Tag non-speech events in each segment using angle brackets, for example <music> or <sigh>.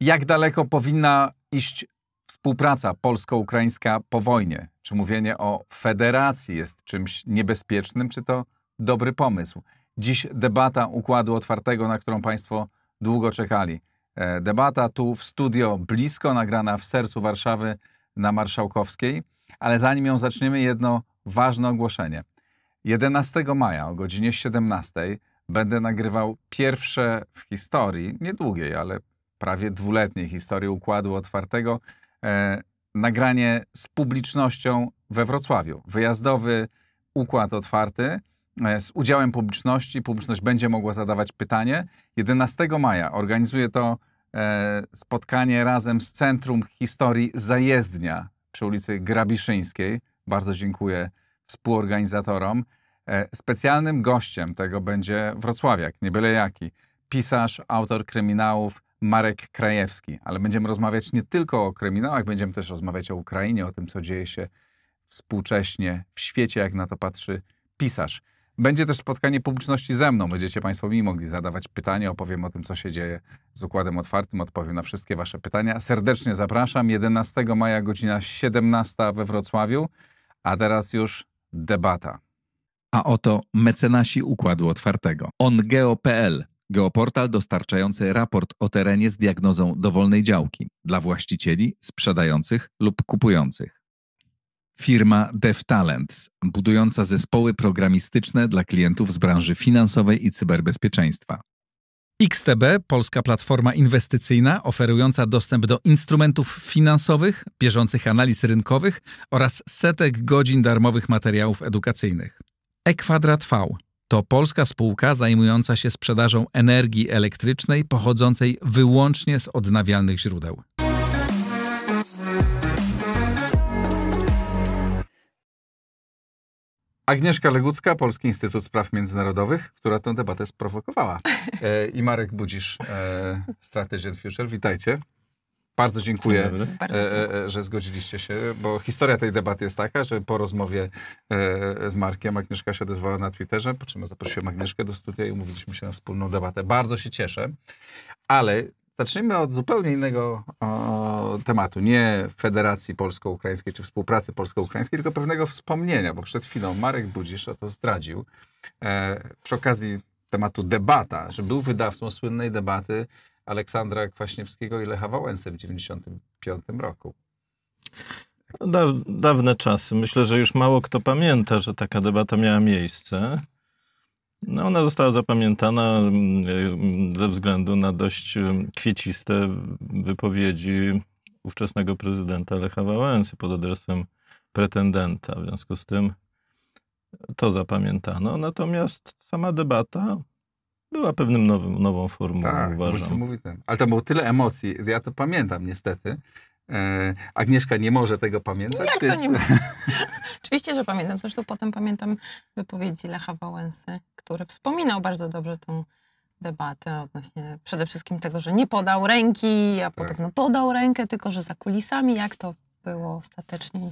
Jak daleko powinna iść współpraca polsko-ukraińska po wojnie? Czy mówienie o federacji jest czymś niebezpiecznym, czy to dobry pomysł? Dziś debata układu otwartego, na którą Państwo długo czekali. E, debata tu w studio blisko, nagrana w sercu Warszawy na Marszałkowskiej. Ale zanim ją zaczniemy, jedno ważne ogłoszenie. 11 maja o godzinie 17 będę nagrywał pierwsze w historii, niedługiej, ale prawie dwuletniej historii Układu Otwartego, e, nagranie z publicznością we Wrocławiu. Wyjazdowy Układ Otwarty – E, z udziałem publiczności. Publiczność będzie mogła zadawać pytanie. 11 maja organizuje to e, spotkanie razem z Centrum Historii Zajezdnia przy ulicy Grabiszyńskiej. Bardzo dziękuję współorganizatorom. E, specjalnym gościem tego będzie Wrocławiak, nie byle jaki, pisarz, autor kryminałów Marek Krajewski. Ale będziemy rozmawiać nie tylko o kryminałach, będziemy też rozmawiać o Ukrainie, o tym, co dzieje się współcześnie w świecie, jak na to patrzy pisarz. Będzie też spotkanie publiczności ze mną. Będziecie Państwo mi mogli zadawać pytania, opowiem o tym, co się dzieje z Układem Otwartym, odpowiem na wszystkie Wasze pytania. Serdecznie zapraszam. 11 maja, godzina 17 we Wrocławiu. A teraz już debata. A oto mecenasi Układu Otwartego. OnGeo.pl Geoportal dostarczający raport o terenie z diagnozą dowolnej działki dla właścicieli, sprzedających lub kupujących. Firma DevTalent, budująca zespoły programistyczne dla klientów z branży finansowej i cyberbezpieczeństwa. XTB, polska platforma inwestycyjna oferująca dostęp do instrumentów finansowych, bieżących analiz rynkowych oraz setek godzin darmowych materiałów edukacyjnych. Ekwadrat V to polska spółka zajmująca się sprzedażą energii elektrycznej pochodzącej wyłącznie z odnawialnych źródeł. Agnieszka Legucka, Polski Instytut Spraw Międzynarodowych, która tę debatę sprowokowała. <laughs> E, I Marek Budzisz, e, Strategy and Future. Witajcie. Bardzo dziękuję, e, e że zgodziliście się, bo historia tej debaty jest taka, że po rozmowie e, z Markiem Agnieszka się odezwała na Twitterze, po czym zaprosiłem Agnieszkę do studia i umówiliśmy się na wspólną debatę. Bardzo się cieszę, ale Zacznijmy od zupełnie innego o, tematu. Nie Federacji Polsko-Ukraińskiej czy współpracy polsko-ukraińskiej, tylko pewnego wspomnienia, bo przed chwilą Marek Budzisz o to zdradził. E, przy okazji tematu debata, że był wydawcą słynnej debaty Aleksandra Kwaśniewskiego i Lecha Wałęsy w 1995 roku. No, da, dawne czasy. Myślę, że już mało kto pamięta, że taka debata miała miejsce. No ona została zapamiętana mm, y, ze względu na dość y, kwieciste wypowiedzi ówczesnego prezydenta Lecha Wałęsy pod adresem pretendenta. W związku z tym to zapamiętano. Natomiast sama debata była pewnym nowym, nową formą, tak, uważam. Mówi ten. Ale to było tyle emocji. Ja to pamiętam niestety, E, Agnieszka nie może tego pamiętać. Jak więc... to nie... <laughs> Oczywiście, że pamiętam. Zresztą potem pamiętam wypowiedzi Lecha Wałęsy, który wspominał bardzo dobrze tą debatę odnośnie przede wszystkim tego, że nie podał ręki, a tak. podał rękę, tylko że za kulisami. Jak to było ostatecznie?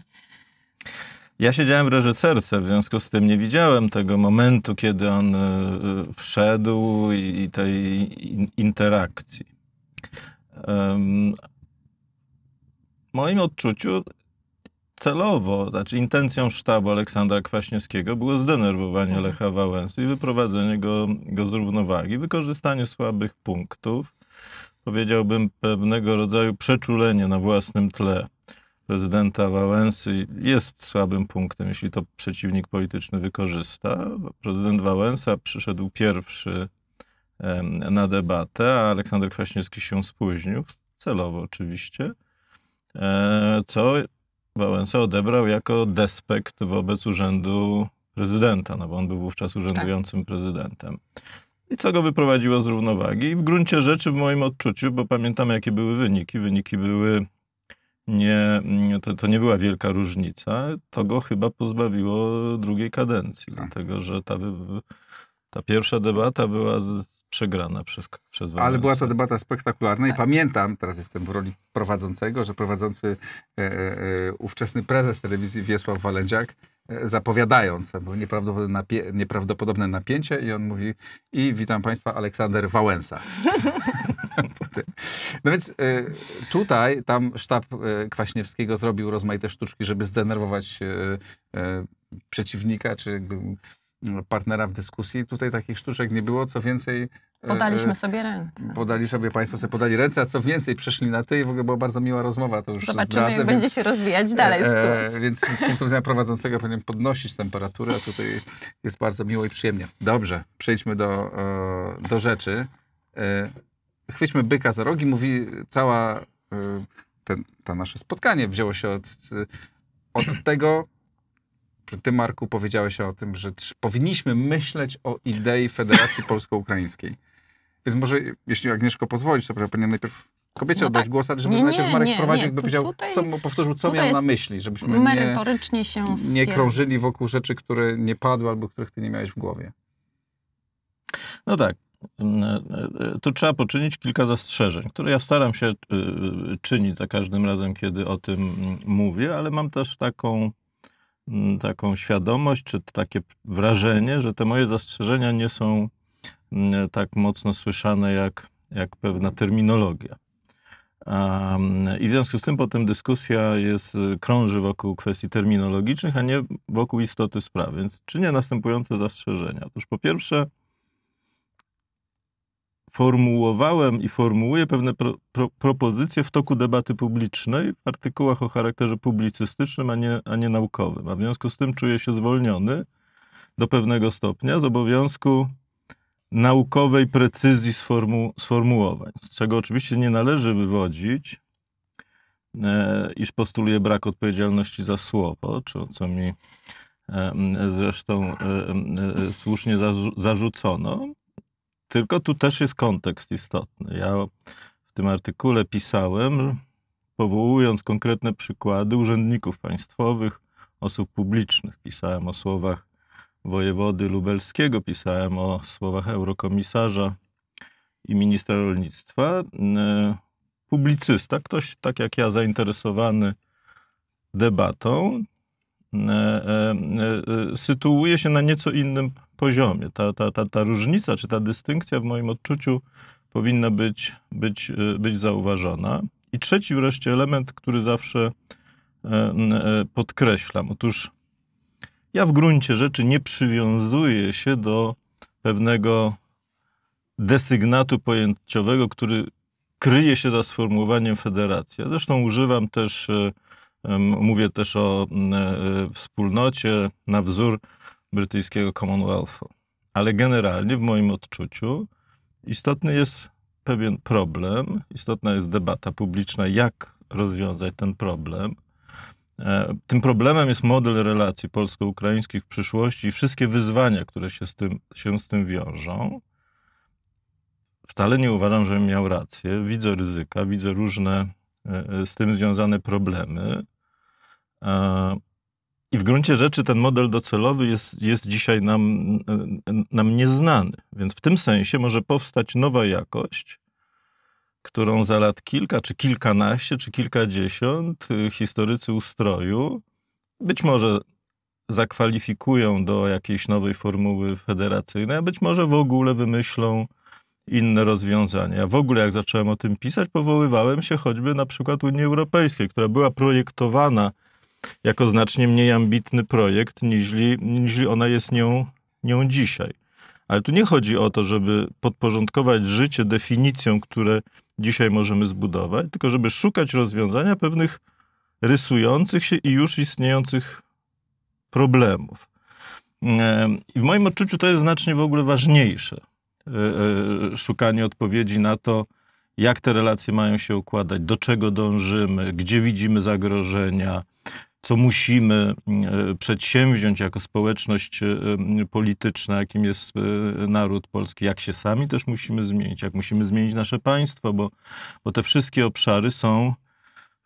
Ja siedziałem w reżyserce, w związku z tym nie widziałem tego momentu, kiedy on e, wszedł i tej interakcji moim odczuciu celowo, znaczy intencją sztabu Aleksandra Kwaśniewskiego było zdenerwowanie mhm. Lecha Wałęsy i wyprowadzenie go, go z równowagi, wykorzystanie słabych punktów, powiedziałbym pewnego rodzaju przeczulenie na własnym tle prezydenta Wałęsy jest słabym punktem, jeśli to przeciwnik polityczny wykorzysta. Prezydent Wałęsa przyszedł pierwszy na debatę, a Aleksander Kwaśniewski się spóźnił, celowo oczywiście. E, co Wałęsa odebrał jako despekt wobec urzędu prezydenta, no bo on był wówczas tak. urzędującym tak. prezydentem. I co go wyprowadziło z równowagi? I w gruncie rzeczy, w moim odczuciu, bo pamiętam, jakie były wyniki, wyniki były nie, to, to nie była wielka różnica, to go chyba pozbawiło drugiej kadencji, tak. dlatego że ta, ta pierwsza debata była z przegrane przez, przez Ale była to debata spektakularna tak. i pamiętam, teraz jestem w roli prowadzącego, że prowadzący e, e, e ówczesny prezes telewizji Wiesław Walędziak e, zapowiadając, bo nieprawdopodobne, nieprawdopodobne napięcie i on mówi i witam Państwa, Aleksander Wałęsa. <laughs> No więc y, tutaj tam sztab y, Kwaśniewskiego zrobił rozmaite sztuczki, żeby zdenerwować y, przeciwnika, czy jakby partnera w dyskusji. Tutaj takich sztuczek nie było, co więcej... Podaliśmy e, sobie ręce. Podali sobie, państwo sobie podali ręce, a co więcej, przeszli na ty i w ogóle była bardzo miła rozmowa, to już Zobaczymy, zdradzę. Zobaczymy, będzie się rozwijać dalej E, e więc z punktu widzenia prowadzącego powinien podnosić temperaturę, a tutaj jest bardzo miło i przyjemnie. Dobrze, przejdźmy do, e, do rzeczy. chwyćmy byka za rogi, mówi cała... Ten, to nasze spotkanie wzięło się od, od tego, ty, Marku, powiedziałeś o tym, że powinniśmy myśleć o idei Federacji Polsko-Ukraińskiej. Więc może, jeśli Agnieszko pozwolisz, to proszę, powinien najpierw kobiecie no oddać tak. głos, ale żeby nie, najpierw Marek nie, prowadził, by powiedział, tutaj, co, powtórzył, co miał na myśli, żebyśmy nie, nie krążyli wokół rzeczy, które nie padły albo których ty nie miałeś w głowie. No tak. Tu trzeba poczynić kilka zastrzeżeń, które ja staram się y, y, czynić za każdym razem, kiedy o tym mówię, ale mam też taką Mm, taką świadomość, czy takie wrażenie, że te moje zastrzeżenia nie są mm, tak mocno słyszane jak, jak pewna terminologia. I w związku z tym potem dyskusja jest, y, krąży wokół kwestii terminologicznych, a nie wokół istoty sprawy. Więc czynię następujące zastrzeżenia. Otóż po pierwsze, formułowałem i formułuję pewne pro, pro, propozycje w toku debaty publicznej w artykułach o charakterze publicystycznym, a nie, a nie naukowym. A w związku z tym czuję się zwolniony do pewnego stopnia z obowiązku naukowej precyzji sformu, sformułowań, z czego oczywiście nie należy wywodzić, e, iż postuluje brak odpowiedzialności za słowo, czy, co mi e, zresztą e, e słusznie zarzucono. Tylko tu też jest kontekst istotny. Ja w tym artykule pisałem, powołując konkretne przykłady urzędników państwowych, osób publicznych. Pisałem o słowach wojewody lubelskiego, pisałem o słowach eurokomisarza i ministra rolnictwa. Publicysta, ktoś tak jak ja zainteresowany debatą, E, e, e, sytuuje się na nieco innym poziomie. Ta, ta, ta, ta różnica czy ta dystynkcja w moim odczuciu powinna być, być, być zauważona. I trzeci wreszcie element, który zawsze podkreślam. Otóż ja w gruncie rzeczy nie przywiązuję się do pewnego desygnatu pojęciowego, który kryje się za sformułowaniem federacja. Zresztą używam też Mówię też o mm, e, wspólnocie na wzór brytyjskiego Commonwealthu. Ale generalnie, w moim odczuciu, istotny jest pewien problem, istotna jest debata publiczna, jak rozwiązać ten problem. E, tym problemem jest model relacji polsko-ukraińskich w przyszłości i wszystkie wyzwania, które się z, tym, się z tym wiążą. Wcale nie uważam, że miał rację. Widzę ryzyka, widzę różne E, z tym związane problemy. E, I w gruncie rzeczy ten model docelowy jest, jest dzisiaj nam, e, nam nieznany. Więc w tym sensie może powstać nowa jakość, którą za lat kilka, czy kilkanaście, czy kilkadziesiąt historycy ustroju być może zakwalifikują do jakiejś nowej formuły federacyjnej, a być może w ogóle wymyślą inne rozwiązania. W ogóle jak zacząłem o tym pisać, powoływałem się choćby na przykład Unii Europejskiej, która była projektowana jako znacznie mniej ambitny projekt, niżli, niżli ona jest nią, nią dzisiaj. Ale tu nie chodzi o to, żeby podporządkować życie definicjom, które dzisiaj możemy zbudować, tylko żeby szukać rozwiązania pewnych rysujących się i już istniejących problemów. E, I w moim odczuciu to jest znacznie w ogóle ważniejsze E, e, szukanie odpowiedzi na to, jak te relacje mają się układać, do czego dążymy, gdzie widzimy zagrożenia, co musimy e, przedsięwziąć jako społeczność polityczna, jakim jest naród polski, jak się sami też musimy zmienić, jak musimy zmienić nasze państwo, bo, bo te wszystkie obszary są,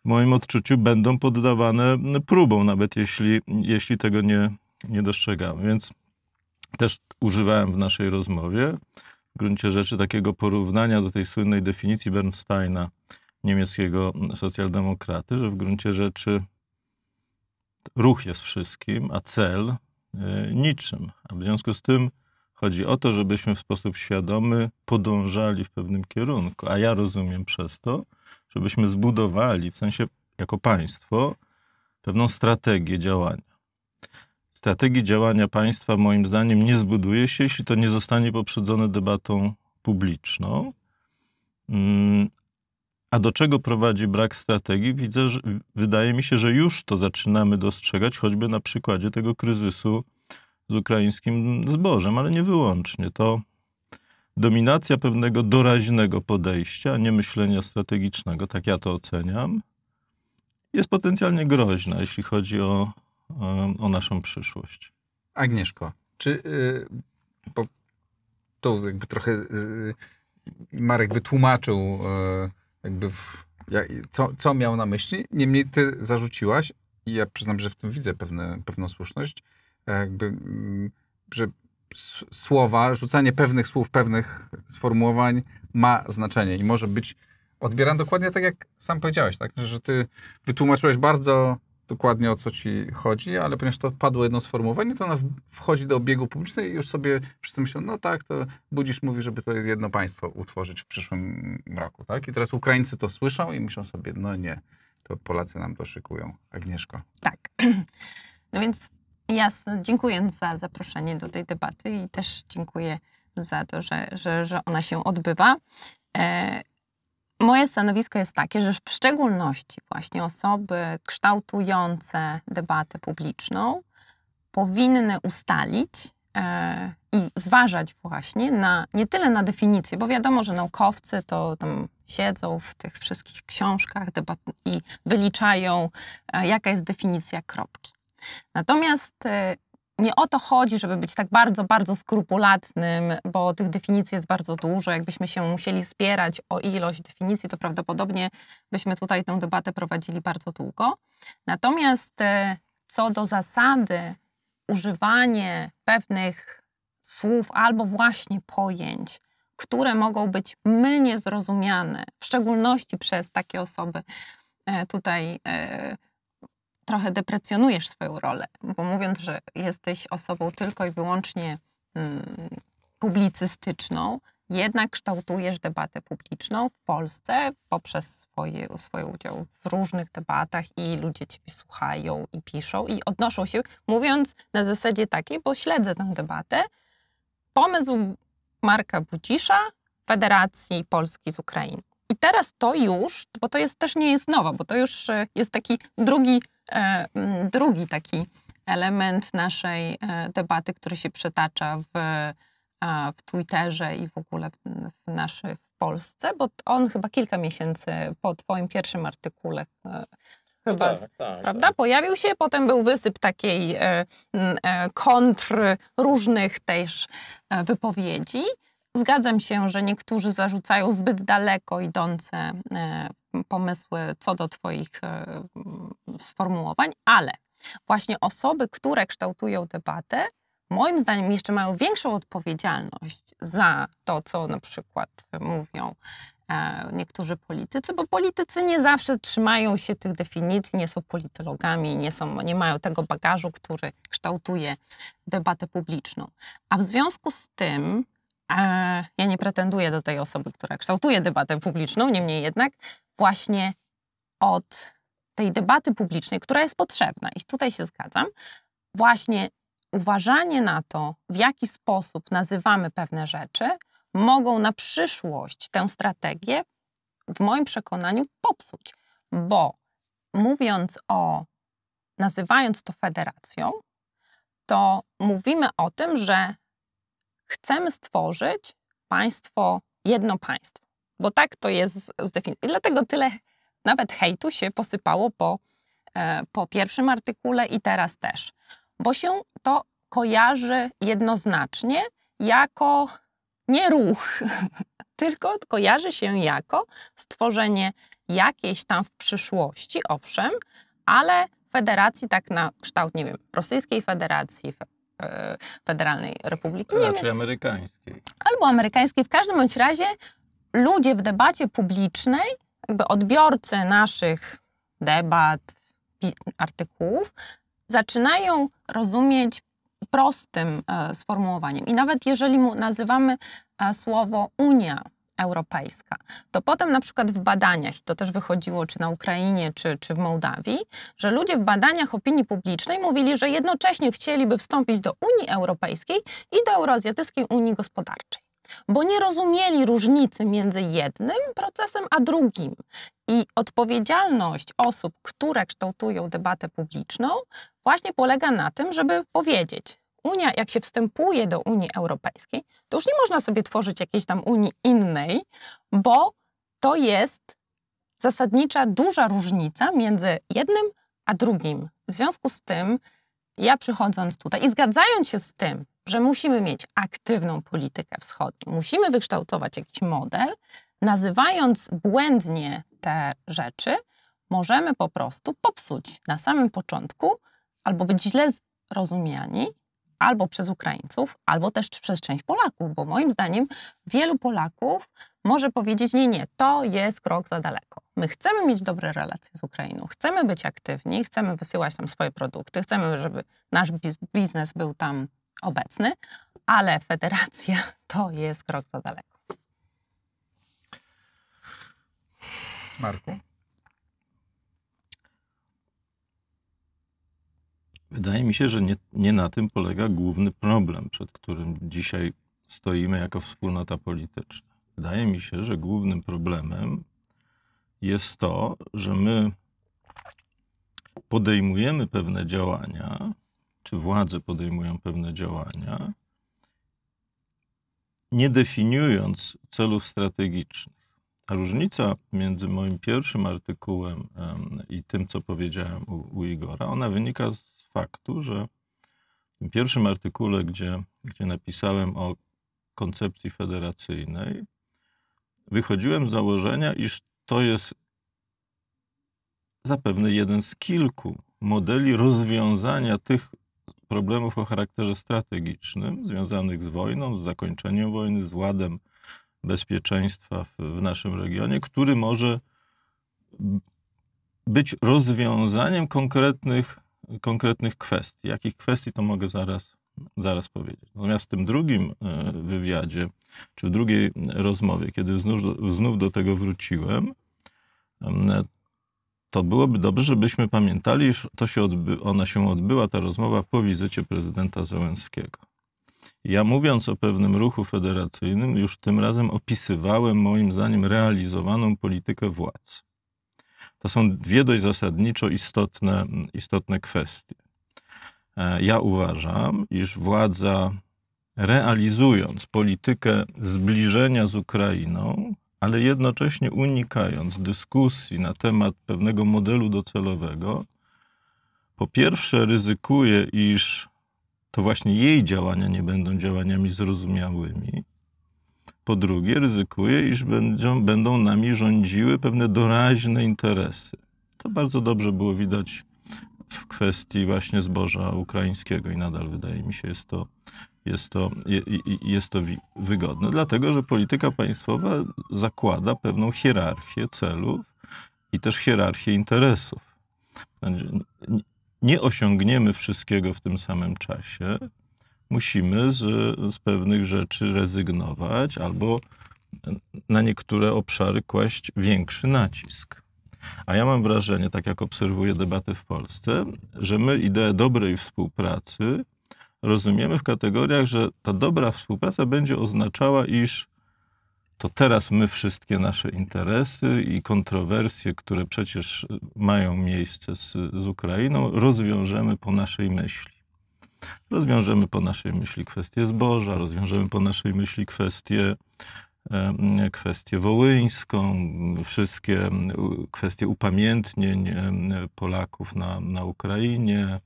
w moim odczuciu, będą poddawane próbom, nawet jeśli, jeśli tego nie, nie dostrzegamy. Więc też używałem w naszej rozmowie w gruncie rzeczy takiego porównania do tej słynnej definicji Bernsteina, niemieckiego socjaldemokraty, że w gruncie rzeczy ruch jest wszystkim, a cel e, niczym. A w związku z tym chodzi o to, żebyśmy w sposób świadomy podążali w pewnym kierunku. A ja rozumiem przez to, żebyśmy zbudowali, w sensie jako państwo, pewną strategię działania strategii działania państwa, moim zdaniem, nie zbuduje się, jeśli to nie zostanie poprzedzone debatą publiczną. Mm, a do czego prowadzi brak strategii? Widzę, że, wydaje mi się, że już to zaczynamy dostrzegać, choćby na przykładzie tego kryzysu z ukraińskim zbożem, ale nie wyłącznie. To dominacja pewnego doraźnego podejścia, nie myślenia strategicznego, tak ja to oceniam, jest potencjalnie groźna, jeśli chodzi o o naszą przyszłość. Agnieszko, czy y, bo to jakby trochę y, Marek wytłumaczył y, jakby w, co, co miał na myśli, niemniej ty zarzuciłaś i ja przyznam, że w tym widzę pewne, pewną słuszność, e, jakby, mm, że słowa, rzucanie pewnych słów, pewnych sformułowań ma znaczenie i może być odbierane dokładnie tak, jak sam powiedziałeś, tak? że ty wytłumaczyłeś bardzo dokładnie o co ci chodzi, ale ponieważ to padło jedno sformułowanie, to ona wchodzi do obiegu publicznego i już sobie wszyscy myślą, no tak, to Budzisz mówi, żeby to jest jedno państwo utworzyć w przyszłym roku, tak? I teraz Ukraińcy to słyszą i myślą sobie, no nie, to Polacy nam szykują. Agnieszko. Tak. <clears throat> No więc jasne, dziękuję za zaproszenie do tej debaty i też dziękuję za to, że, że, że ona się odbywa. E, Moje stanowisko jest takie, że w szczególności właśnie osoby kształtujące debatę publiczną powinny ustalić e, i zważać właśnie na, nie tyle na definicję, bo wiadomo, że naukowcy to tam siedzą w tych wszystkich książkach debat i wyliczają, e, jaka jest definicja kropki. Natomiast e, nie o to chodzi, żeby być tak bardzo, bardzo skrupulatnym, bo tych definicji jest bardzo dużo. Jakbyśmy się musieli spierać o ilość definicji, to prawdopodobnie byśmy tutaj tę debatę prowadzili bardzo długo. Natomiast e, co do zasady, używanie pewnych słów albo właśnie pojęć, które mogą być mylnie zrozumiane, w szczególności przez takie osoby e, tutaj e, trochę deprecjonujesz swoją rolę, bo mówiąc, że jesteś osobą tylko i wyłącznie mm, publicystyczną, jednak kształtujesz debatę publiczną w Polsce poprzez swoje, swój udział w różnych debatach i ludzie ciebie słuchają i piszą i odnoszą się, mówiąc na zasadzie takiej, bo śledzę tę debatę, pomysł Marka Budzisza Federacji Polski z Ukrainą. I teraz to już, bo to jest też nie jest nowa, bo to już e, jest taki drugi E, drugi taki element naszej e, debaty, który się przetacza w, e, w Twitterze i w ogóle w, naszej w Polsce, bo on chyba kilka miesięcy po Twoim pierwszym artykule no chyba, tak, tak, tak, prawda? Tak. Pojawił się, potem był wysyp takiej e, e, kontr różnych też wypowiedzi. Zgadzam się, że niektórzy zarzucają zbyt daleko idące pomysły co do Twoich e, sformułowań, ale właśnie osoby, które kształtują debatę, moim zdaniem jeszcze mają większą odpowiedzialność za to, co na przykład mówią e, niektórzy politycy, bo politycy nie zawsze trzymają się tych definicji, nie są politologami, nie, są, nie mają tego bagażu, który kształtuje debatę publiczną. A w związku z tym E, ja nie pretenduję do tej osoby, która kształtuje debatę publiczną, niemniej jednak właśnie od tej debaty publicznej, która jest potrzebna, i tutaj się zgadzam, właśnie uważanie na to, w jaki sposób nazywamy pewne rzeczy, mogą na przyszłość tę strategię, w moim przekonaniu, popsuć. Bo mówiąc o, nazywając to federacją, to mówimy o tym, że chcemy stworzyć państwo, jedno państwo, bo tak to jest zdefiniowane. I dlatego tyle nawet hejtu się posypało po, e, po pierwszym artykule i teraz też, bo się to kojarzy jednoznacznie jako nie ruch, <laughs> tylko kojarzy się jako stworzenie jakiejś tam w przyszłości, owszem, ale federacji tak na kształt, nie wiem, Rosyjskiej Federacji, E, Federalnej Republiki Niemiec. Raczej amerykańskiej. Albo amerykańskiej. W każdym bądź razie ludzie w debacie publicznej, jakby odbiorcy naszych debat, artykułów, zaczynają rozumieć prostym e, sformułowaniem. I nawet jeżeli mu nazywamy e, słowo Unia europejska, to potem na przykład w badaniach, i to też wychodziło czy na Ukrainie, czy, czy w Mołdawii, że ludzie w badaniach opinii publicznej mówili, że jednocześnie chcieliby wstąpić do Unii Europejskiej i do Euroazjatyckiej Unii Gospodarczej. Bo nie rozumieli różnicy między jednym procesem a drugim. I odpowiedzialność osób, które kształtują debatę publiczną, właśnie polega na tym, żeby powiedzieć, Unia, jak się wstępuje do Unii Europejskiej, to już nie można sobie tworzyć jakiejś tam Unii innej, bo to jest zasadnicza, duża różnica między jednym a drugim. W związku z tym, ja przychodząc tutaj i zgadzając się z tym, że musimy mieć aktywną politykę wschodnią, musimy wykształtować jakiś model, nazywając błędnie te rzeczy, możemy po prostu popsuć na samym początku albo być źle zrozumiani albo przez Ukraińców, albo też przez część Polaków, bo moim zdaniem wielu Polaków może powiedzieć: Nie, nie, to jest krok za daleko. My chcemy mieć dobre relacje z Ukrainą, chcemy być aktywni, chcemy wysyłać tam swoje produkty, chcemy, żeby nasz biznes był tam obecny, ale federacja <laughs> to jest krok za daleko. Marku? Wydaje mi się, że nie, nie na tym polega główny problem, przed którym dzisiaj stoimy jako wspólnota polityczna. Wydaje mi się, że głównym problemem jest to, że my podejmujemy pewne działania, czy władze podejmują pewne działania, nie definiując celów strategicznych. A różnica między moim pierwszym artykułem i tym, co powiedziałem u, u Igora, ona wynika z faktu, że w tym pierwszym artykule, gdzie, gdzie napisałem o koncepcji federacyjnej, wychodziłem z założenia, iż to jest zapewne jeden z kilku modeli rozwiązania tych problemów o charakterze strategicznym związanych z wojną, z zakończeniem wojny, z ładem bezpieczeństwa w, w naszym regionie, który może być rozwiązaniem konkretnych konkretnych kwestii. Jakich kwestii to mogę zaraz, zaraz powiedzieć. Natomiast w tym drugim e, wywiadzie, czy w drugiej rozmowie, kiedy znów, znów do tego wróciłem, to byłoby dobrze, żebyśmy pamiętali, że to się odby, ona się odbyła, ta rozmowa, po wizycie prezydenta Zełenskiego. Ja mówiąc o pewnym ruchu federacyjnym, już tym razem opisywałem moim zdaniem realizowaną politykę władz. To są dwie dość zasadniczo istotne, istotne kwestie. E, ja uważam, iż władza realizując politykę zbliżenia z Ukrainą, ale jednocześnie unikając dyskusji na temat pewnego modelu docelowego, po pierwsze ryzykuje, iż to właśnie jej działania nie będą działaniami zrozumiałymi, po drugie, ryzykuje, iż będą, będą nami rządziły pewne doraźne interesy. To bardzo dobrze było widać w kwestii właśnie zboża ukraińskiego i nadal wydaje mi się jest to, jest to, jest to wygodne, dlatego że polityka państwowa zakłada pewną hierarchię celów i też hierarchię interesów. Znaczy, nie osiągniemy wszystkiego w tym samym czasie, musimy z, z pewnych rzeczy rezygnować albo na niektóre obszary kłaść większy nacisk. A ja mam wrażenie, tak jak obserwuję debaty w Polsce, że my ideę dobrej współpracy rozumiemy w kategoriach, że ta dobra współpraca będzie oznaczała, iż to teraz my wszystkie nasze interesy i kontrowersje, które przecież mają miejsce z, z Ukrainą, rozwiążemy po naszej myśli. Rozwiążemy po naszej myśli kwestię zboża, rozwiążemy po naszej myśli kwestię e, kwestię wołyńską, wszystkie e, kwestie upamiętnień e, Polaków na, na Ukrainie.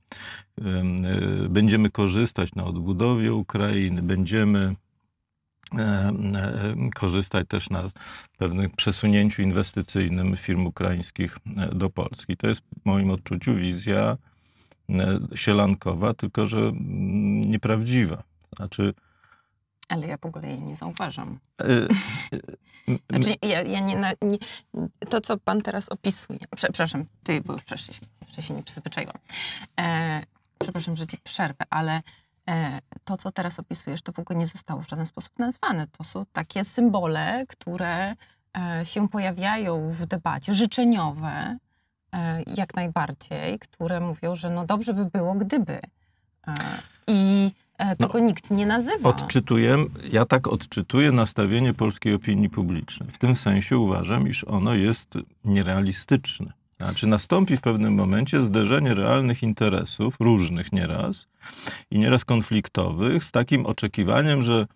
Będziemy korzystać na odbudowie Ukrainy, będziemy korzystać też na pewnym przesunięciu inwestycyjnym firm ukraińskich do Polski. To jest w moim odczuciu wizja E, sielankowa, tylko że mm, nieprawdziwa. Znaczy, ale ja w ogóle jej nie zauważam. E, e, <laughs> znaczy, ja, ja nie, no, nie, to, co pan teraz opisuje. przepraszam, ty, bo już jeszcze się nie przyzwyczaiłam. E, przepraszam, że ci przerwę, ale e, to, co teraz opisujesz, to w ogóle nie zostało w żaden sposób nazwane. To są takie symbole, które e, się pojawiają w debacie, życzeniowe, E, jak najbardziej, które mówią, że no dobrze by było, gdyby. E, I e, no, tego no, nikt nie nazywa. Odczytuję, ja tak odczytuję nastawienie polskiej opinii publicznej. W tym sensie uważam, iż ono jest nierealistyczne. Znaczy nastąpi w pewnym momencie zderzenie realnych interesów, różnych nieraz i nieraz konfliktowych, z takim oczekiwaniem, że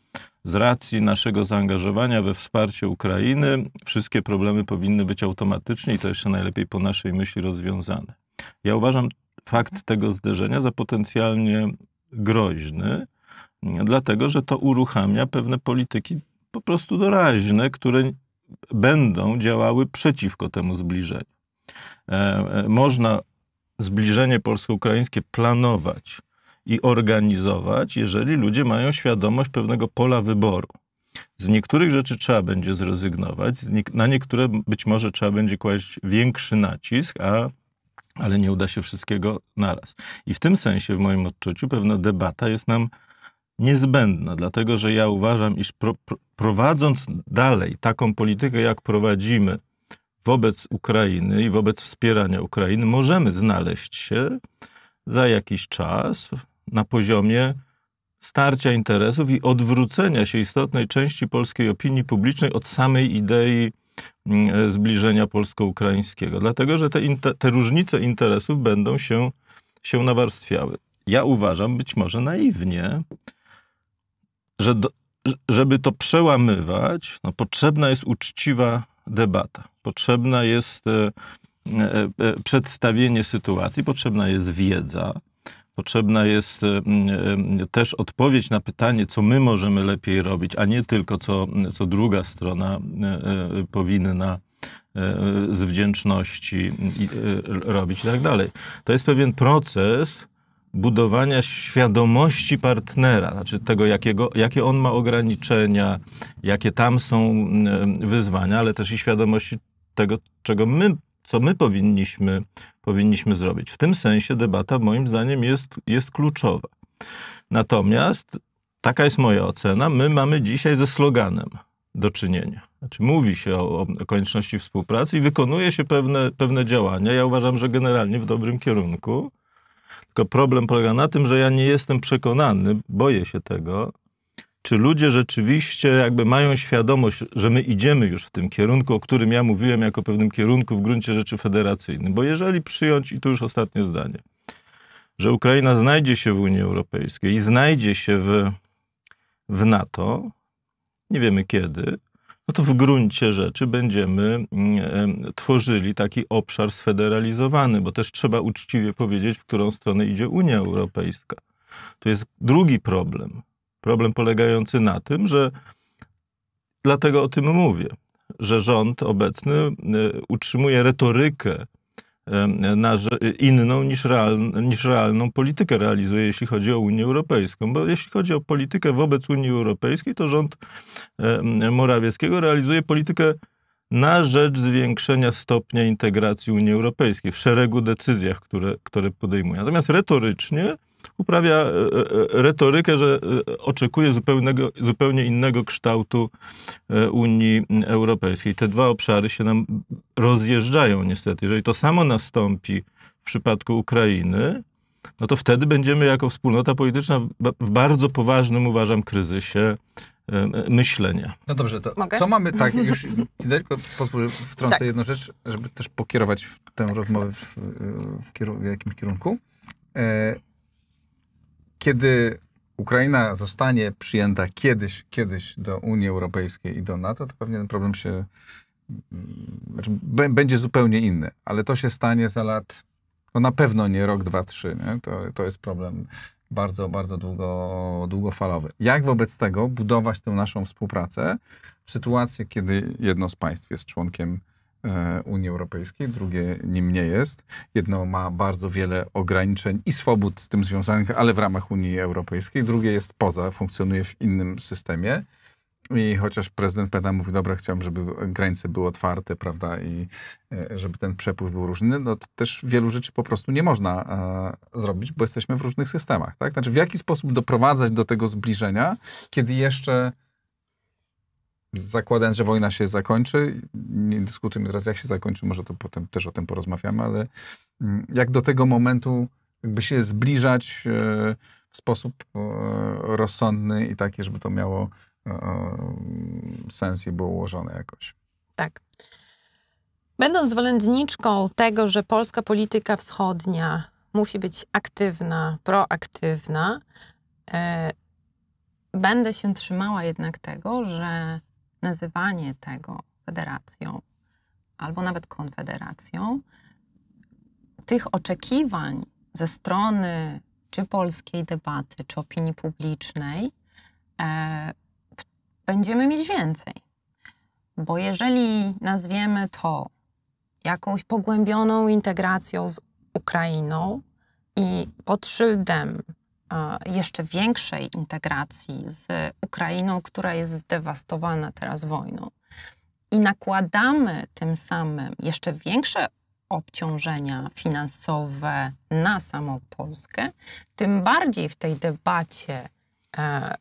z racji naszego zaangażowania we wsparcie Ukrainy, wszystkie problemy powinny być automatycznie i to jeszcze najlepiej po naszej myśli rozwiązane. Ja uważam fakt tego zderzenia za potencjalnie groźny, dlatego że to uruchamia pewne polityki po prostu doraźne, które będą działały przeciwko temu zbliżeniu. E, e, można zbliżenie polsko-ukraińskie planować i organizować, jeżeli ludzie mają świadomość pewnego pola wyboru. Z niektórych rzeczy trzeba będzie zrezygnować, na niektóre być może trzeba będzie kłaść większy nacisk, a, ale nie uda się wszystkiego naraz. I w tym sensie, w moim odczuciu, pewna debata jest nam niezbędna, dlatego że ja uważam, iż pro, prowadząc dalej taką politykę, jak prowadzimy wobec Ukrainy i wobec wspierania Ukrainy, możemy znaleźć się za jakiś czas na poziomie starcia interesów i odwrócenia się istotnej części polskiej opinii publicznej od samej idei mm, zbliżenia polsko-ukraińskiego. Dlatego, że te, te, różnice interesów będą się, się nawarstwiały. Ja uważam, być może naiwnie, że do, żeby to przełamywać, no, potrzebna jest uczciwa debata. Potrzebna jest e, e, e przedstawienie sytuacji, potrzebna jest wiedza Potrzebna jest e, e, też odpowiedź na pytanie, co my możemy lepiej robić, a nie tylko co, co druga strona e, powinna z wdzięczności robić i tak dalej. To jest pewien proces budowania świadomości partnera, znaczy tego, jakiego, jakie on ma ograniczenia, jakie tam są wyzwania, ale też i świadomości tego, czego my co my powinniśmy, powinniśmy zrobić. W tym sensie debata moim zdaniem jest, jest kluczowa. Natomiast taka jest moja ocena, my mamy dzisiaj ze sloganem do czynienia. Znaczy, mówi się o, o, konieczności współpracy i wykonuje się pewne, pewne działania. Ja uważam, że generalnie w dobrym kierunku. Tylko problem polega na tym, że ja nie jestem przekonany, boję się tego, czy ludzie rzeczywiście jakby mają świadomość, że my idziemy już w tym kierunku, o którym ja mówiłem jako pewnym kierunku w gruncie rzeczy federacyjnym. Bo jeżeli przyjąć, i tu już ostatnie zdanie, że Ukraina znajdzie się w Unii Europejskiej i znajdzie się w, w NATO, nie wiemy kiedy, no to w gruncie rzeczy będziemy mm, tworzyli taki obszar sfederalizowany, bo też trzeba uczciwie powiedzieć, w którą stronę idzie Unia Europejska. To jest drugi problem Problem polegający na tym, że dlatego o tym mówię, że rząd obecny y, utrzymuje retorykę y, na, inną niż, real, niż realną politykę realizuje, jeśli chodzi o Unię Europejską. Bo jeśli chodzi o politykę wobec Unii Europejskiej, to rząd y, Morawieckiego realizuje politykę na rzecz zwiększenia stopnia integracji Unii Europejskiej w szeregu decyzjach, które, które podejmuje. Natomiast retorycznie uprawia e, e, retorykę, że e, oczekuje zupełnego, zupełnie innego kształtu Unii Europejskiej. Te dwa obszary się nam rozjeżdżają niestety. Jeżeli to samo nastąpi w przypadku Ukrainy, no to wtedy będziemy jako wspólnota polityczna w bardzo poważnym, uważam, kryzysie myślenia. No dobrze, to Mogę? co mamy, tak, już tylko pozwolę, wtrącę tak. jedną rzecz, żeby też pokierować tę tak, rozmowę w, w, kieru w jakimś kierunku. E, kiedy Ukraina zostanie przyjęta kiedyś, kiedyś do Unii Europejskiej i do NATO, to pewnie ten problem się mm, znaczy, będzie zupełnie inny, ale to się stanie za lat, no na pewno nie rok, dwa, trzy. Nie? To, to jest problem bardzo, bardzo długo, długofalowy. Jak wobec tego budować tę naszą współpracę w sytuacji, kiedy jedno z państw jest członkiem E, Unii Europejskiej, drugie nim nie jest. Jedno ma bardzo wiele ograniczeń i swobód z tym związanych, ale w ramach Unii Europejskiej. Drugie jest poza, funkcjonuje w innym systemie. I chociaż prezydent Pena mówi, dobra, chciałbym, żeby granice były otwarte, prawda, i e, żeby ten przepływ był różny, no to też wielu rzeczy po prostu nie można e, zrobić, bo jesteśmy w różnych systemach, tak? Znaczy, w jaki sposób doprowadzać do tego zbliżenia, kiedy jeszcze zakładając, że wojna się zakończy, nie dyskutujmy teraz, jak się zakończy, może to potem też o tym porozmawiamy, ale mm, jak do tego momentu jakby się zbliżać e, w sposób e, rozsądny i taki, żeby to miało e, sens i było ułożone jakoś. Tak. Będąc zwolenniczką tego, że polska polityka wschodnia musi być aktywna, proaktywna, e, będę się trzymała jednak tego, że nazywanie tego federacją albo nawet konfederacją, tych oczekiwań ze strony czy polskiej debaty, czy opinii publicznej e, będziemy mieć więcej. Bo jeżeli nazwiemy to jakąś pogłębioną integracją z Ukrainą i pod szyldem E, jeszcze większej integracji z Ukrainą, która jest zdewastowana teraz wojną. I nakładamy tym samym jeszcze większe obciążenia finansowe na samą Polskę, tym bardziej w tej debacie e,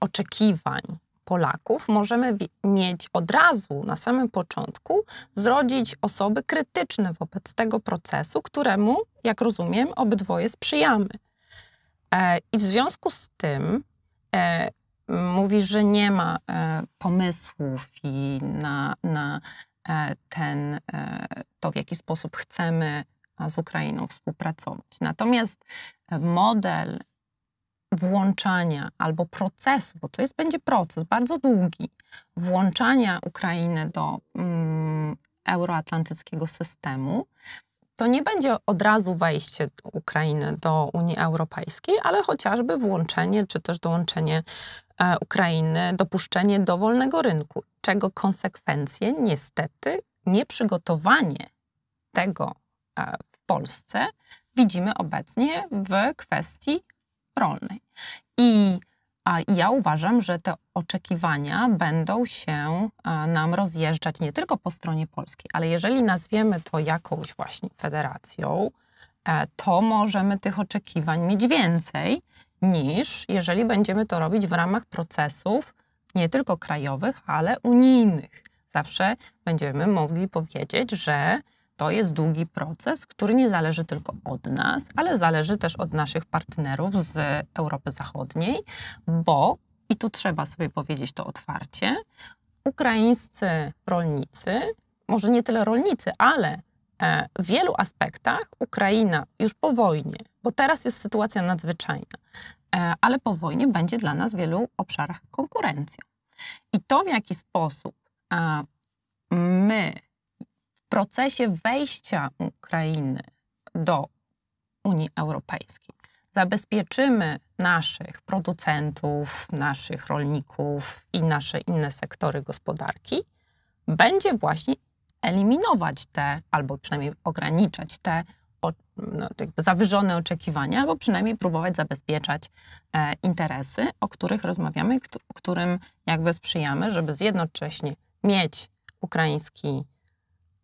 oczekiwań Polaków możemy mieć od razu na samym początku zrodzić osoby krytyczne wobec tego procesu, któremu, jak rozumiem, obydwoje sprzyjamy. E, I w związku z tym e, mówi, że nie ma e, pomysłów i na, na ten, to, w jaki sposób chcemy z Ukrainą współpracować. Natomiast model włączania albo procesu, bo to jest będzie proces bardzo długi, włączania Ukrainy do mm, euroatlantyckiego systemu to nie będzie od razu wejście Ukrainy do Unii Europejskiej, ale chociażby włączenie czy też dołączenie e, Ukrainy, dopuszczenie do wolnego rynku, czego konsekwencje niestety nieprzygotowanie tego e, w Polsce widzimy obecnie w kwestii rolnej. I a ja uważam, że te oczekiwania będą się e, nam rozjeżdżać nie tylko po stronie polskiej, ale jeżeli nazwiemy to jakąś właśnie federacją, e, to możemy tych oczekiwań mieć więcej niż jeżeli będziemy to robić w ramach procesów nie tylko krajowych, ale unijnych. Zawsze będziemy mogli powiedzieć, że to jest długi proces, który nie zależy tylko od nas, ale zależy też od naszych partnerów z Europy Zachodniej, bo i tu trzeba sobie powiedzieć to otwarcie ukraińscy rolnicy, może nie tyle rolnicy, ale e, w wielu aspektach Ukraina już po wojnie, bo teraz jest sytuacja nadzwyczajna, e, ale po wojnie będzie dla nas w wielu obszarach konkurencją. I to, w jaki sposób e, my procesie wejścia Ukrainy do Unii Europejskiej zabezpieczymy naszych producentów, naszych rolników i nasze inne sektory gospodarki, będzie właśnie eliminować te, albo przynajmniej ograniczać te o, no, zawyżone oczekiwania, albo przynajmniej próbować zabezpieczać e, interesy, o których rozmawiamy, którym jakby sprzyjamy, żeby jednocześnie mieć ukraiński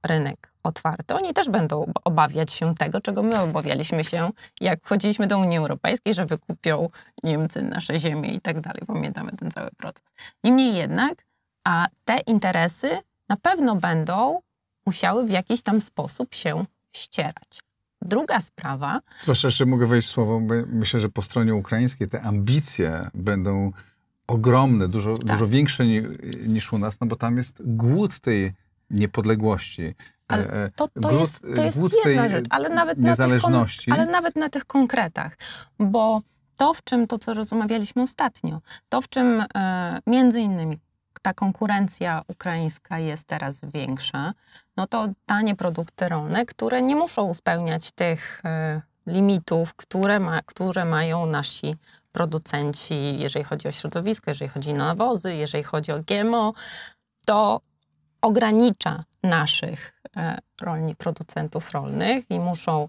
rynek otwarty, oni też będą obawiać się tego, czego my obawialiśmy się, jak wchodziliśmy do Unii Europejskiej, że wykupią Niemcy nasze ziemie i tak dalej. Pamiętamy ten cały proces. Niemniej jednak, a te interesy na pewno będą musiały w jakiś tam sposób się ścierać. Druga sprawa. Zwłaszcza że mogę wejść w słowo, bo myślę, że po stronie ukraińskiej te ambicje będą ogromne, dużo, tak. dużo większe ni, niż u nas, no bo tam jest głód tej niepodległości. Ale e, e, to, to jest, to jest jedna rzecz, ale nawet, niezależności. Na tych, ale nawet na tych konkretach, bo to, w czym to, co rozmawialiśmy ostatnio, to, w czym e, między innymi ta konkurencja ukraińska jest teraz większa, no to tanie produkty rolne, które nie muszą spełniać tych e, limitów, które, ma, które mają nasi producenci, jeżeli chodzi o środowisko, jeżeli chodzi o nawozy, jeżeli chodzi o GMO, to ogranicza naszych e, rolni, producentów rolnych i muszą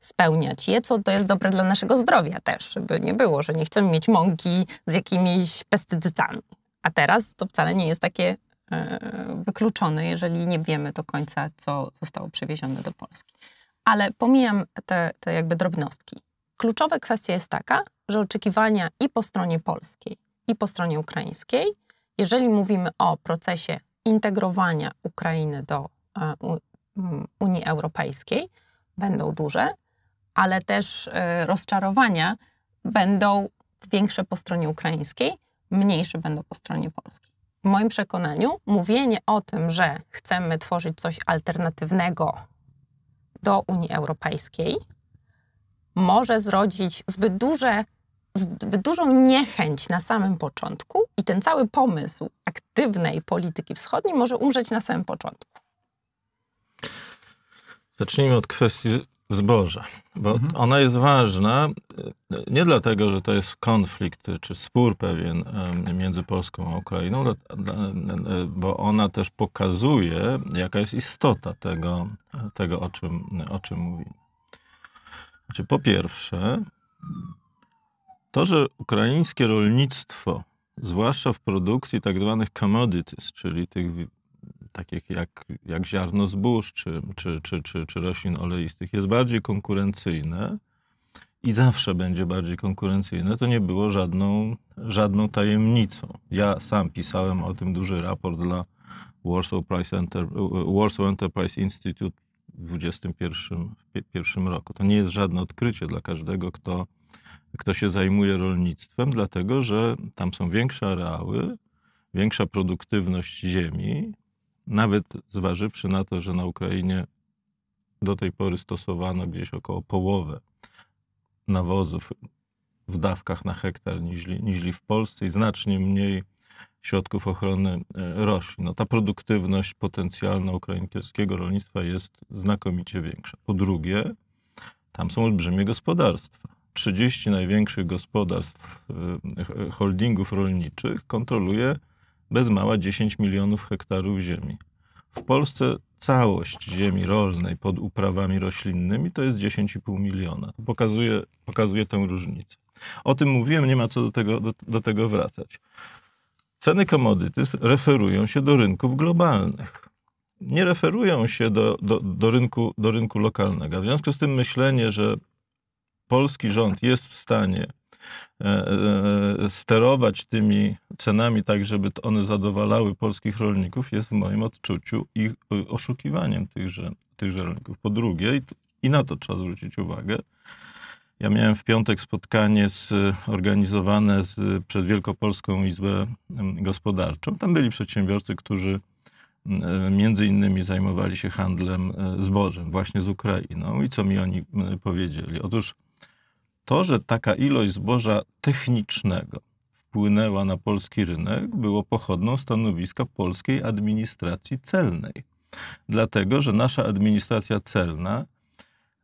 spełniać je, co to jest dobre dla naszego zdrowia też, żeby nie było, że nie chcemy mieć mąki z jakimiś pestycydami. A teraz to wcale nie jest takie e, wykluczone, jeżeli nie wiemy do końca, co zostało przewiezione do Polski. Ale pomijam te, te jakby drobnostki. Kluczowa kwestia jest taka, że oczekiwania i po stronie polskiej, i po stronie ukraińskiej, jeżeli mówimy o procesie integrowania Ukrainy do e, Unii Europejskiej będą duże, ale też e, rozczarowania będą większe po stronie ukraińskiej, mniejsze będą po stronie polskiej. W moim przekonaniu, mówienie o tym, że chcemy tworzyć coś alternatywnego do Unii Europejskiej, może zrodzić zbyt duże dużą niechęć na samym początku i ten cały pomysł aktywnej polityki wschodniej może umrzeć na samym początku. Zacznijmy od kwestii zboża, bo mhm. ona jest ważna nie dlatego, że to jest konflikt czy spór pewien między Polską a Ukrainą, bo ona też pokazuje, jaka jest istota tego, tego o, czym, o czym mówimy. Znaczy, po pierwsze, to, że ukraińskie rolnictwo, zwłaszcza w produkcji tak zwanych commodities, czyli tych takich jak, jak ziarno zbóż czy, czy, czy, czy, czy roślin oleistych, jest bardziej konkurencyjne i zawsze będzie bardziej konkurencyjne, to nie było żadną, żadną tajemnicą. Ja sam pisałem o tym duży raport dla Warsaw, Price Enter, Warsaw Enterprise Institute w 2021 roku. To nie jest żadne odkrycie dla każdego, kto kto się zajmuje rolnictwem, dlatego że tam są większe areały, większa produktywność ziemi, nawet zważywszy na to, że na Ukrainie do tej pory stosowano gdzieś około połowę nawozów w dawkach na hektar niż, w Polsce i znacznie mniej środków ochrony e, roślin. No, ta produktywność potencjalna ukraińskiego rolnictwa jest znakomicie większa. Po drugie, tam są olbrzymie gospodarstwa. 30 największych gospodarstw y, holdingów rolniczych kontroluje bez mała 10 milionów hektarów ziemi. W Polsce całość ziemi rolnej pod uprawami roślinnymi to jest 10,5 miliona. Pokazuje, pokazuje tę różnicę. O tym mówiłem, nie ma co do tego, do, do tego wracać. Ceny komodyty referują się do rynków globalnych. Nie referują się do, do, do, rynku, do rynku lokalnego. W związku z tym myślenie, że polski rząd jest w stanie e, e, sterować tymi cenami tak, żeby one zadowalały polskich rolników, jest w moim odczuciu ich e, oszukiwaniem tychże, tychże rolników. Po drugie, i na to trzeba zwrócić uwagę, ja miałem w piątek spotkanie zorganizowane przez Wielkopolską Izbę Gospodarczą. Tam byli przedsiębiorcy, którzy między innymi zajmowali się handlem zbożem właśnie z Ukrainą. I co mi oni powiedzieli? Otóż to, że taka ilość zboża technicznego wpłynęła na polski rynek, było pochodną stanowiska polskiej administracji celnej. Dlatego, że nasza administracja celna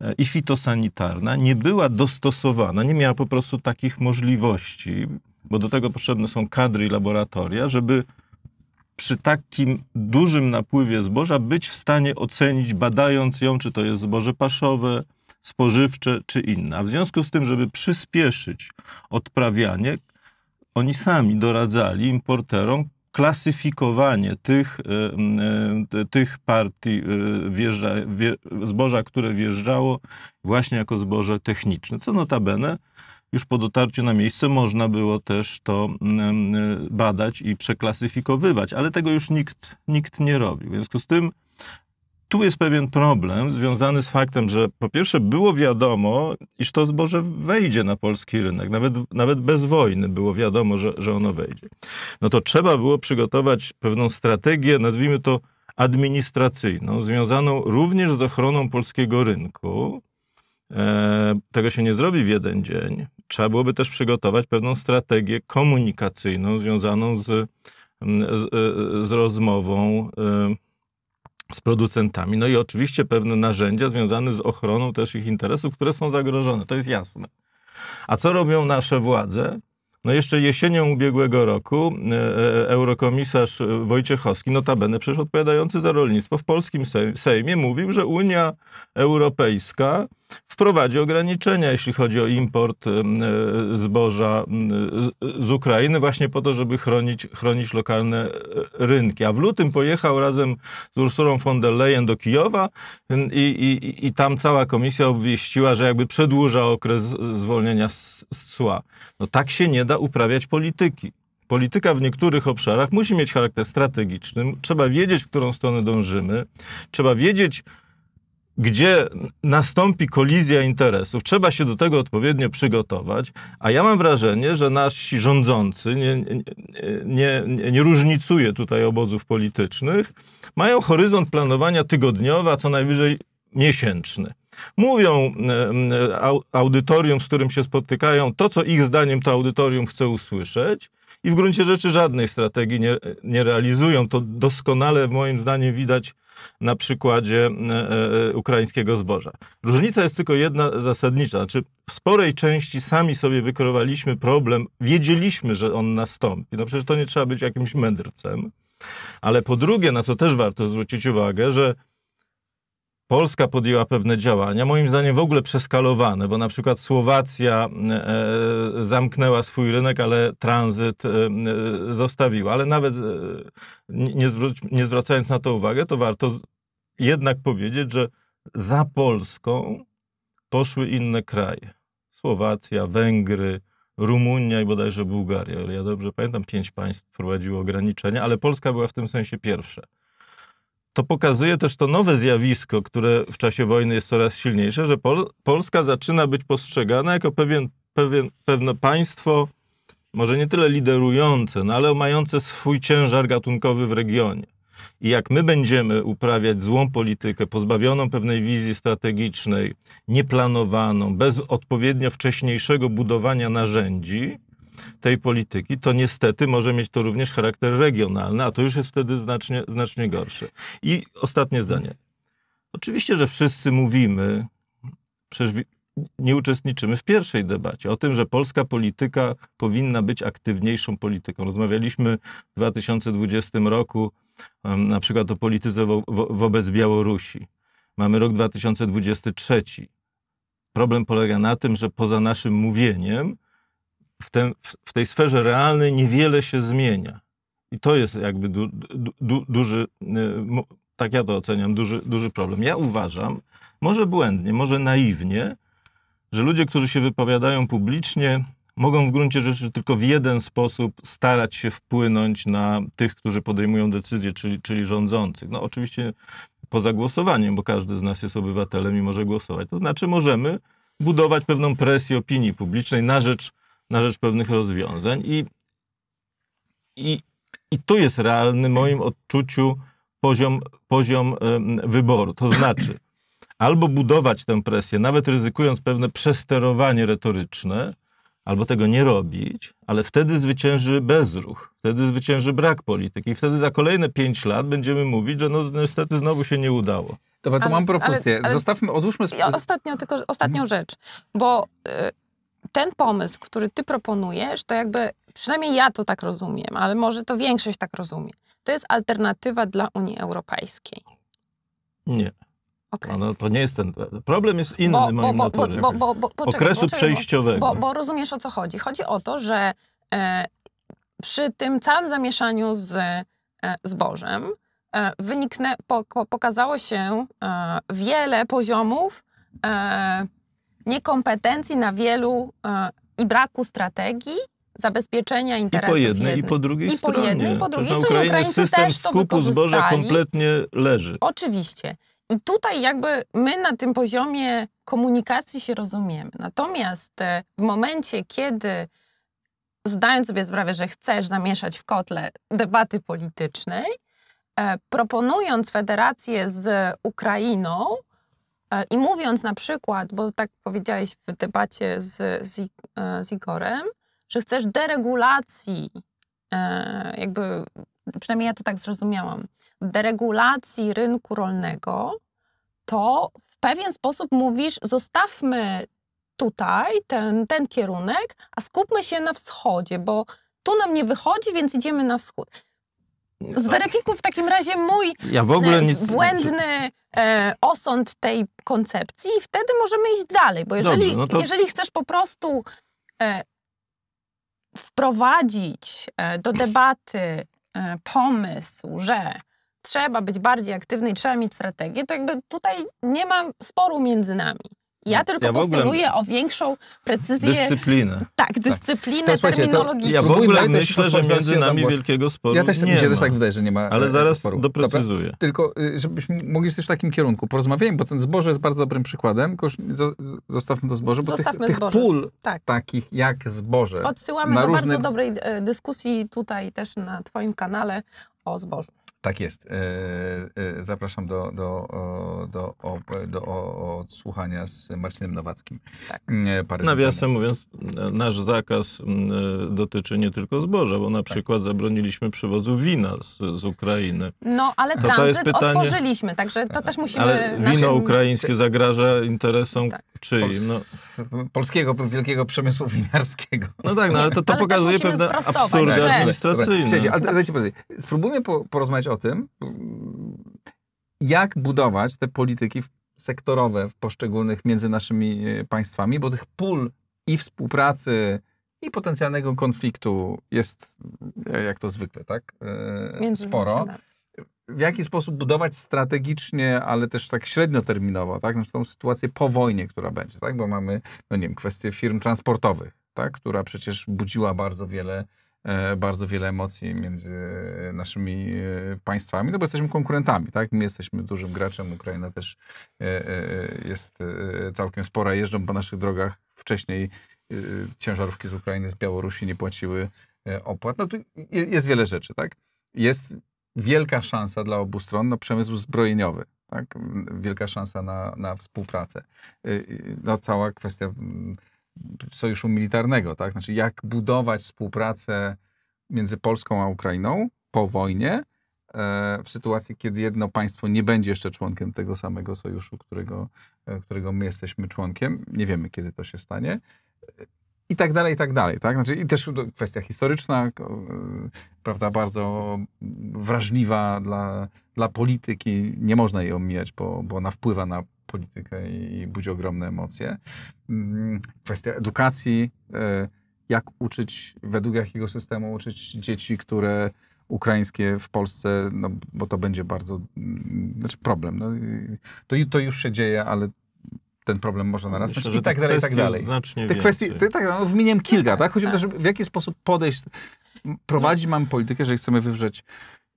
e, i fitosanitarna nie była dostosowana, nie miała po prostu takich możliwości, bo do tego potrzebne są kadry i laboratoria, żeby przy takim dużym napływie zboża być w stanie ocenić, badając ją, czy to jest zboże paszowe, spożywcze czy inne. A w związku z tym, żeby przyspieszyć odprawianie, oni sami doradzali importerom klasyfikowanie tych, e, e, tych partii e, wjeżdża, wje, zboża, które wjeżdżało właśnie jako zboże techniczne, co notabene już po dotarciu na miejsce można było też to badać i przeklasyfikowywać, ale tego już nikt, nikt nie robił. W związku z tym tu jest pewien problem związany z faktem, że po pierwsze było wiadomo, iż to zboże wejdzie na polski rynek. Nawet, nawet bez wojny było wiadomo, że, że ono wejdzie. No to trzeba było przygotować pewną strategię, nazwijmy to administracyjną, związaną również z ochroną polskiego rynku. E, tego się nie zrobi w jeden dzień. Trzeba byłoby też przygotować pewną strategię komunikacyjną związaną z, mm, z, e, z rozmową. E, z producentami. No i oczywiście pewne narzędzia związane z ochroną też ich interesów, które są zagrożone, to jest jasne. A co robią nasze władze? No jeszcze jesienią ubiegłego roku e, e, eurokomisarz Wojciechowski, notabene przecież odpowiadający za rolnictwo w polskim Sejmie, mówił, że Unia Europejska wprowadzi ograniczenia, jeśli chodzi o import e, zboża z Ukrainy, właśnie po to, żeby chronić, chronić lokalne e, rynki. A w lutym pojechał razem z Ursulą von der Leyen do Kijowa i, i, i tam cała komisja obwieściła, że jakby przedłuża okres zwolnienia z, cła. No tak się nie da uprawiać polityki. Polityka w niektórych obszarach musi mieć charakter strategiczny. Trzeba wiedzieć, w którą stronę dążymy. Trzeba wiedzieć, gdzie nastąpi kolizja interesów. Trzeba się do tego odpowiednio przygotować, a ja mam wrażenie, że nasi rządzący, nie, nie, nie, nie różnicuje tutaj obozów politycznych, mają horyzont planowania tygodniowy, a co najwyżej miesięczny. Mówią e, audytorium, z którym się spotykają, to co ich zdaniem to audytorium chce usłyszeć, i w gruncie rzeczy żadnej strategii nie, nie realizują. To doskonale, moim zdaniem, widać na przykładzie e, e, ukraińskiego zboża. Różnica jest tylko jedna zasadnicza. Znaczy, w sporej części sami sobie wykorowaliśmy problem, wiedzieliśmy, że on nastąpi. No przecież to nie trzeba być jakimś mędrcem. Ale po drugie, na co też warto zwrócić uwagę, że Polska podjęła pewne działania, moim zdaniem w ogóle przeskalowane, bo na przykład Słowacja e, e, zamknęła swój rynek, ale tranzyt e, zostawiła. Ale nawet nie, nie zwracając na to uwagę, to warto jednak powiedzieć, że za Polską poszły inne kraje. Słowacja, Węgry, Rumunia i bodajże Bułgaria. Ale ja dobrze pamiętam, pięć państw wprowadziło ograniczenia, ale Polska była w tym sensie pierwsza to pokazuje też to nowe zjawisko, które w czasie wojny jest coraz silniejsze, że Pol Polska zaczyna być postrzegana jako pewien, pewien, pewne państwo, może nie tyle liderujące, no ale mające swój ciężar gatunkowy w regionie. I jak my będziemy uprawiać złą politykę, pozbawioną pewnej wizji strategicznej, nieplanowaną, bez odpowiednio wcześniejszego budowania narzędzi, tej polityki, to niestety może mieć to również charakter regionalny, a to już jest wtedy znacznie, znacznie gorsze. I ostatnie zdanie. Oczywiście, że wszyscy mówimy, przecież nie uczestniczymy w pierwszej debacie o tym, że polska polityka powinna być aktywniejszą polityką. Rozmawialiśmy w 2020 roku na przykład o polityce wo wobec Białorusi. Mamy rok 2023. Problem polega na tym, że poza naszym mówieniem w, w tej sferze realnej niewiele się zmienia. I to jest jakby du, du, du, duży, y, tak ja to oceniam, duży, duży problem. Ja uważam, może błędnie, może naiwnie, że ludzie, którzy się wypowiadają publicznie, mogą w gruncie rzeczy tylko w jeden sposób starać się wpłynąć na tych, którzy podejmują decyzje, czyli, czyli rządzących. No oczywiście poza głosowaniem, bo każdy z nas jest obywatelem i może głosować. To znaczy możemy budować pewną presję opinii publicznej na rzecz na rzecz pewnych rozwiązań. I, i, i tu jest realny, w moim odczuciu, poziom, poziom wyboru. To znaczy, albo budować tę presję, nawet ryzykując pewne przesterowanie retoryczne, albo tego nie robić, ale wtedy zwycięży bezruch, wtedy zwycięży brak polityki i wtedy za kolejne pięć lat będziemy mówić, że no niestety znowu się nie udało. Dobra, to ale, mam propozycję. Ale, ale Zostawmy, odłóżmy... Sp- ostatnią, tylko ostatnią rzecz, bo y, ten pomysł, który ty proponujesz, to jakby, przynajmniej ja to tak rozumiem, ale może to większość tak rozumie. To jest alternatywa dla Unii Europejskiej. Nie. Okay. No, to nie jest ten. Problem jest inny, bo, moim bo, bo, bo, bo, bo Okresu poczekaj, przejściowego. Bo, bo, rozumiesz o co chodzi. Chodzi o to, że e, przy tym całym zamieszaniu z e, zbożem e, wyniknę, po, pokazało się e, wiele poziomów e, niekompetencji na wielu e, i braku strategii zabezpieczenia interesów I po jednej, i po drugiej I stronie. po jednej, i po drugiej stronie. Ukraińcy, system też skupu to zboża kompletnie leży. Oczywiście. I tutaj jakby my na tym poziomie komunikacji się rozumiemy. Natomiast e, w momencie, kiedy zdając sobie sprawę, że chcesz zamieszać w kotle debaty politycznej, e, proponując federację z Ukrainą, E, I mówiąc na przykład, bo tak powiedziałeś w debacie z, z, e, z Igorem, że chcesz deregulacji, e, jakby, przynajmniej ja to tak zrozumiałam, deregulacji rynku rolnego, to w pewien sposób mówisz, zostawmy tutaj ten, ten kierunek, a skupmy się na wschodzie, bo tu nam nie wychodzi, więc idziemy na wschód. Zweryfikuj w takim razie mój ja e, błędny e, osąd tej koncepcji i wtedy możemy iść dalej, bo jeżeli, Dobrze, no to... jeżeli chcesz po prostu e, wprowadzić e, do debaty e, pomysł, że trzeba być bardziej aktywny i trzeba mieć strategię, to jakby tutaj nie ma sporu między nami. Ja no, tylko ja postuluję o większą precyzję. Dyscyplinę. Tak, tak. dyscyplinę tak. terminologiczną. Ja w ogóle myślę, że między nami wielkiego sporu Ja też, tak- nie też tak wydaje, że nie ma Ale e, zaraz sporu. doprecyzuję. Dobra? Tylko y, żebyśmy mogli coś w takim kierunku porozmawiać, bo ten zboże jest bardzo dobrym przykładem. Zostawmy to zboże, bo Zostawmy tych, zboże. tych pól tak. takich jak zboże. Odsyłamy do różne... bardzo dobrej y, dyskusji tutaj też na twoim kanale o zbożu. Tak jest. E, e, zapraszam do, do, do, do, odsłuchania z Marcinem Nowackim. Tak. Parę Nawiasem mówiąc, nasz zakaz dotyczy nie tylko zboża, bo na tak. przykład zabroniliśmy przywozu wina z, Ukrainy. No, ale to tranzyt otworzyliśmy, także to też musimy... Ale wino ukraińskie zagraża interesom tak. czyim? No. Polskiego wielkiego przemysłu winarskiego. No tak, no, ale to, to pokazuje pewne absurdy tak, tak, administracyjne. Ale, ale, ale, ale, spróbujmy porozmawiać o tym, jak budować te polityki sektorowe w poszczególnych między naszymi e, państwami, bo tych pól i współpracy, i potencjalnego konfliktu jest, e, jak to zwykle, tak? E, między sporo. Tak. W jaki sposób budować strategicznie, ale też tak średnioterminowo, tak? Znaczy tą sytuację po wojnie, która będzie, tak? Bo mamy, no nie wiem, kwestię firm transportowych, tak? Która przecież budziła bardzo wiele E, bardzo wiele emocji między e, naszymi e, państwami, no bo jesteśmy konkurentami, tak? My jesteśmy dużym graczem, Ukraina też jest całkiem spora, jeżdżą po naszych drogach. Wcześniej ciężarówki z Ukrainy, z Białorusi nie płaciły opłat. No tu jest wiele rzeczy, tak? Jest wielka szansa dla obu stron na przemysł zbrojeniowy. Tak? Wielka szansa na, na współpracę. No, cała kwestia mm, sojuszu militarnego, tak? Znaczy, jak budować współpracę między Polską a Ukrainą po wojnie, e, w sytuacji, kiedy jedno państwo nie będzie jeszcze członkiem tego samego sojuszu, którego, e, którego my jesteśmy członkiem. Nie wiemy, kiedy to się stanie. I tak dalej, i tak dalej. Tak? Znaczy, I też kwestia historyczna, e, prawda, bardzo wrażliwa dla, dla polityki. Nie można jej omijać, bo, bo ona wpływa na politykę i budzi ogromne emocje. Mm, kwestia edukacji, e, jak uczyć, według jakiego systemu uczyć dzieci, które ukraińskie w Polsce, no bo to będzie bardzo mm, znaczy problem. No, to, to już się dzieje, ale ten problem może no narastać Myślę, i tak dalej, i tak dalej. Znacznie te kwestie, te, tak, no, wymieniam kilka, tak? Chodzi o to, w jaki sposób podejść, prowadzić no. mamy politykę, że chcemy wywrzeć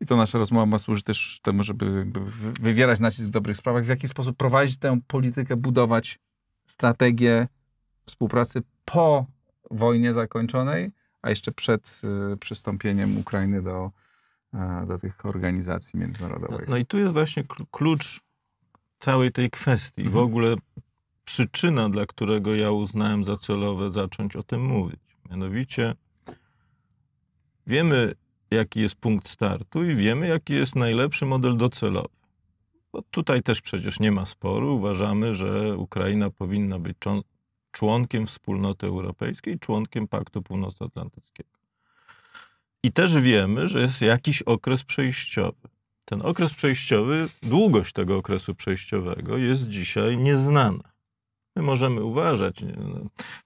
i to nasza rozmowa ma służyć też temu, żeby wywierać nacisk w dobrych sprawach, w jaki sposób prowadzić tę politykę, budować strategię współpracy po wojnie zakończonej, a jeszcze przed y, przystąpieniem Ukrainy do, e, do tych organizacji międzynarodowych. No i tu jest właśnie klucz całej tej kwestii. Mhm. W ogóle przyczyna, dla którego ja uznałem za celowe zacząć o tym mówić. Mianowicie wiemy, jaki jest punkt startu i wiemy, jaki jest najlepszy model docelowy. Bo tutaj też przecież nie ma sporu. Uważamy, że Ukraina powinna być członkiem wspólnoty europejskiej, członkiem Paktu Północnoatlantyckiego. I też wiemy, że jest jakiś okres przejściowy. Ten okres przejściowy, długość tego okresu przejściowego jest dzisiaj nieznana. My możemy uważać, no,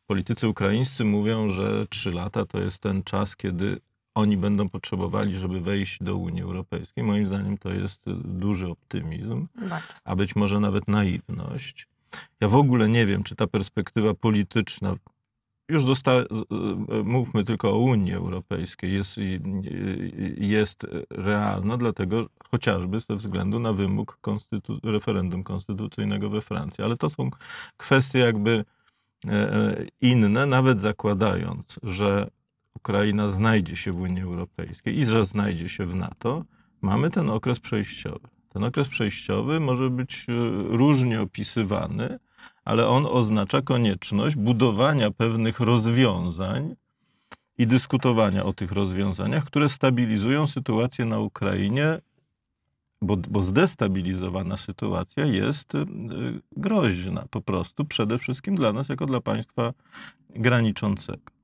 politycy ukraińscy mówią, że trzy lata to jest ten czas, kiedy oni będą potrzebowali, żeby wejść do Unii Europejskiej. Moim zdaniem to jest duży optymizm, a być może nawet naiwność. Ja w ogóle nie wiem, czy ta perspektywa polityczna, już zosta- mówmy tylko o Unii Europejskiej, jest, jest realna, dlatego chociażby ze względu na wymóg konstytu- referendum konstytucyjnego we Francji. Ale to są kwestie jakby e, e, inne, nawet zakładając, że Ukraina znajdzie się w Unii Europejskiej i że znajdzie się w NATO, mamy ten okres przejściowy. Ten okres przejściowy może być e, różnie opisywany, ale on oznacza konieczność budowania pewnych rozwiązań i dyskutowania o tych rozwiązaniach, które stabilizują sytuację na Ukrainie, bo, bo zdestabilizowana sytuacja jest e, groźna po prostu, przede wszystkim dla nas, jako dla państwa graniczącego.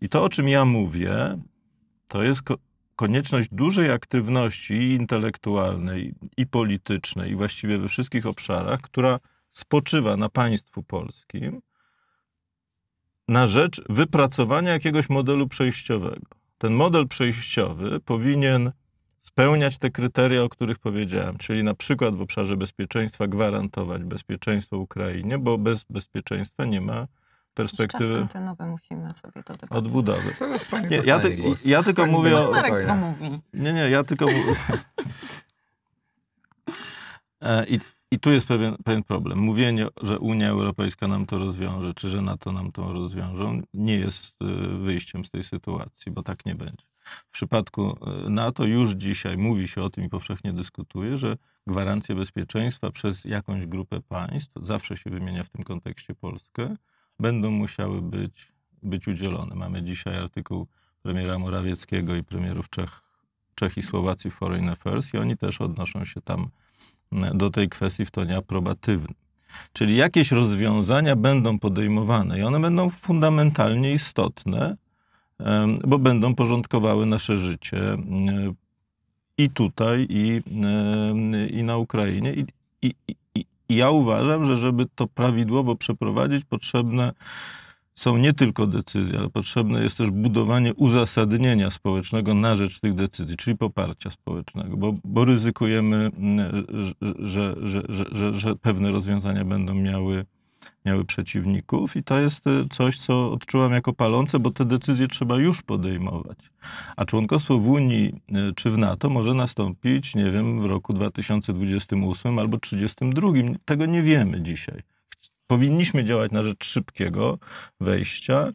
I to, o czym ja mówię, to jest ko konieczność dużej aktywności i intelektualnej, i politycznej, i właściwie we wszystkich obszarach, która spoczywa na państwu polskim na rzecz wypracowania jakiegoś modelu przejściowego. Ten model przejściowy powinien spełniać te kryteria, o których powiedziałem, czyli na przykład w obszarze bezpieczeństwa gwarantować bezpieczeństwo Ukrainie, bo bez bezpieczeństwa nie ma perspektywy. Czas antenowy musimy sobie to debatować. Odbudowy. Co jest pani nie, ja, ty, ja tylko pani mówię o... Marek to mówi. Nie, nie, ja tylko mówię... <laughs> E, I, I tu jest pewien, pewien problem. Mówienie, że Unia Europejska nam to rozwiąże, czy że NATO nam to rozwiążą, nie jest e, wyjściem z tej sytuacji, bo tak nie będzie. W przypadku e, NATO już dzisiaj mówi się o tym i powszechnie dyskutuje, że gwarancje bezpieczeństwa przez jakąś grupę państw, zawsze się wymienia w tym kontekście Polskę, będą musiały być, być udzielone. Mamy dzisiaj artykuł premiera Morawieckiego i premierów Czech, Czech i Słowacji Foreign Affairs i oni też odnoszą się tam e, do tej kwestii w tonie aprobatywnym. Czyli jakieś rozwiązania będą podejmowane i one będą fundamentalnie istotne, bo będą porządkowały nasze życie e, i tutaj, i, e, i na Ukrainie, i, i, ja uważam, że żeby to prawidłowo przeprowadzić, potrzebne są nie tylko decyzje, ale potrzebne jest też budowanie uzasadnienia społecznego na rzecz tych decyzji, czyli poparcia społecznego, bo, bo ryzykujemy, mm, że, że, że, że pewne rozwiązania będą miały miały przeciwników i to jest y, coś, co odczuwam jako palące, bo te decyzje trzeba już podejmować. A członkostwo w Unii y, czy w NATO może nastąpić, nie wiem, w roku 2028 albo 2032. Tego nie wiemy dzisiaj. Powinniśmy działać na rzecz szybkiego wejścia,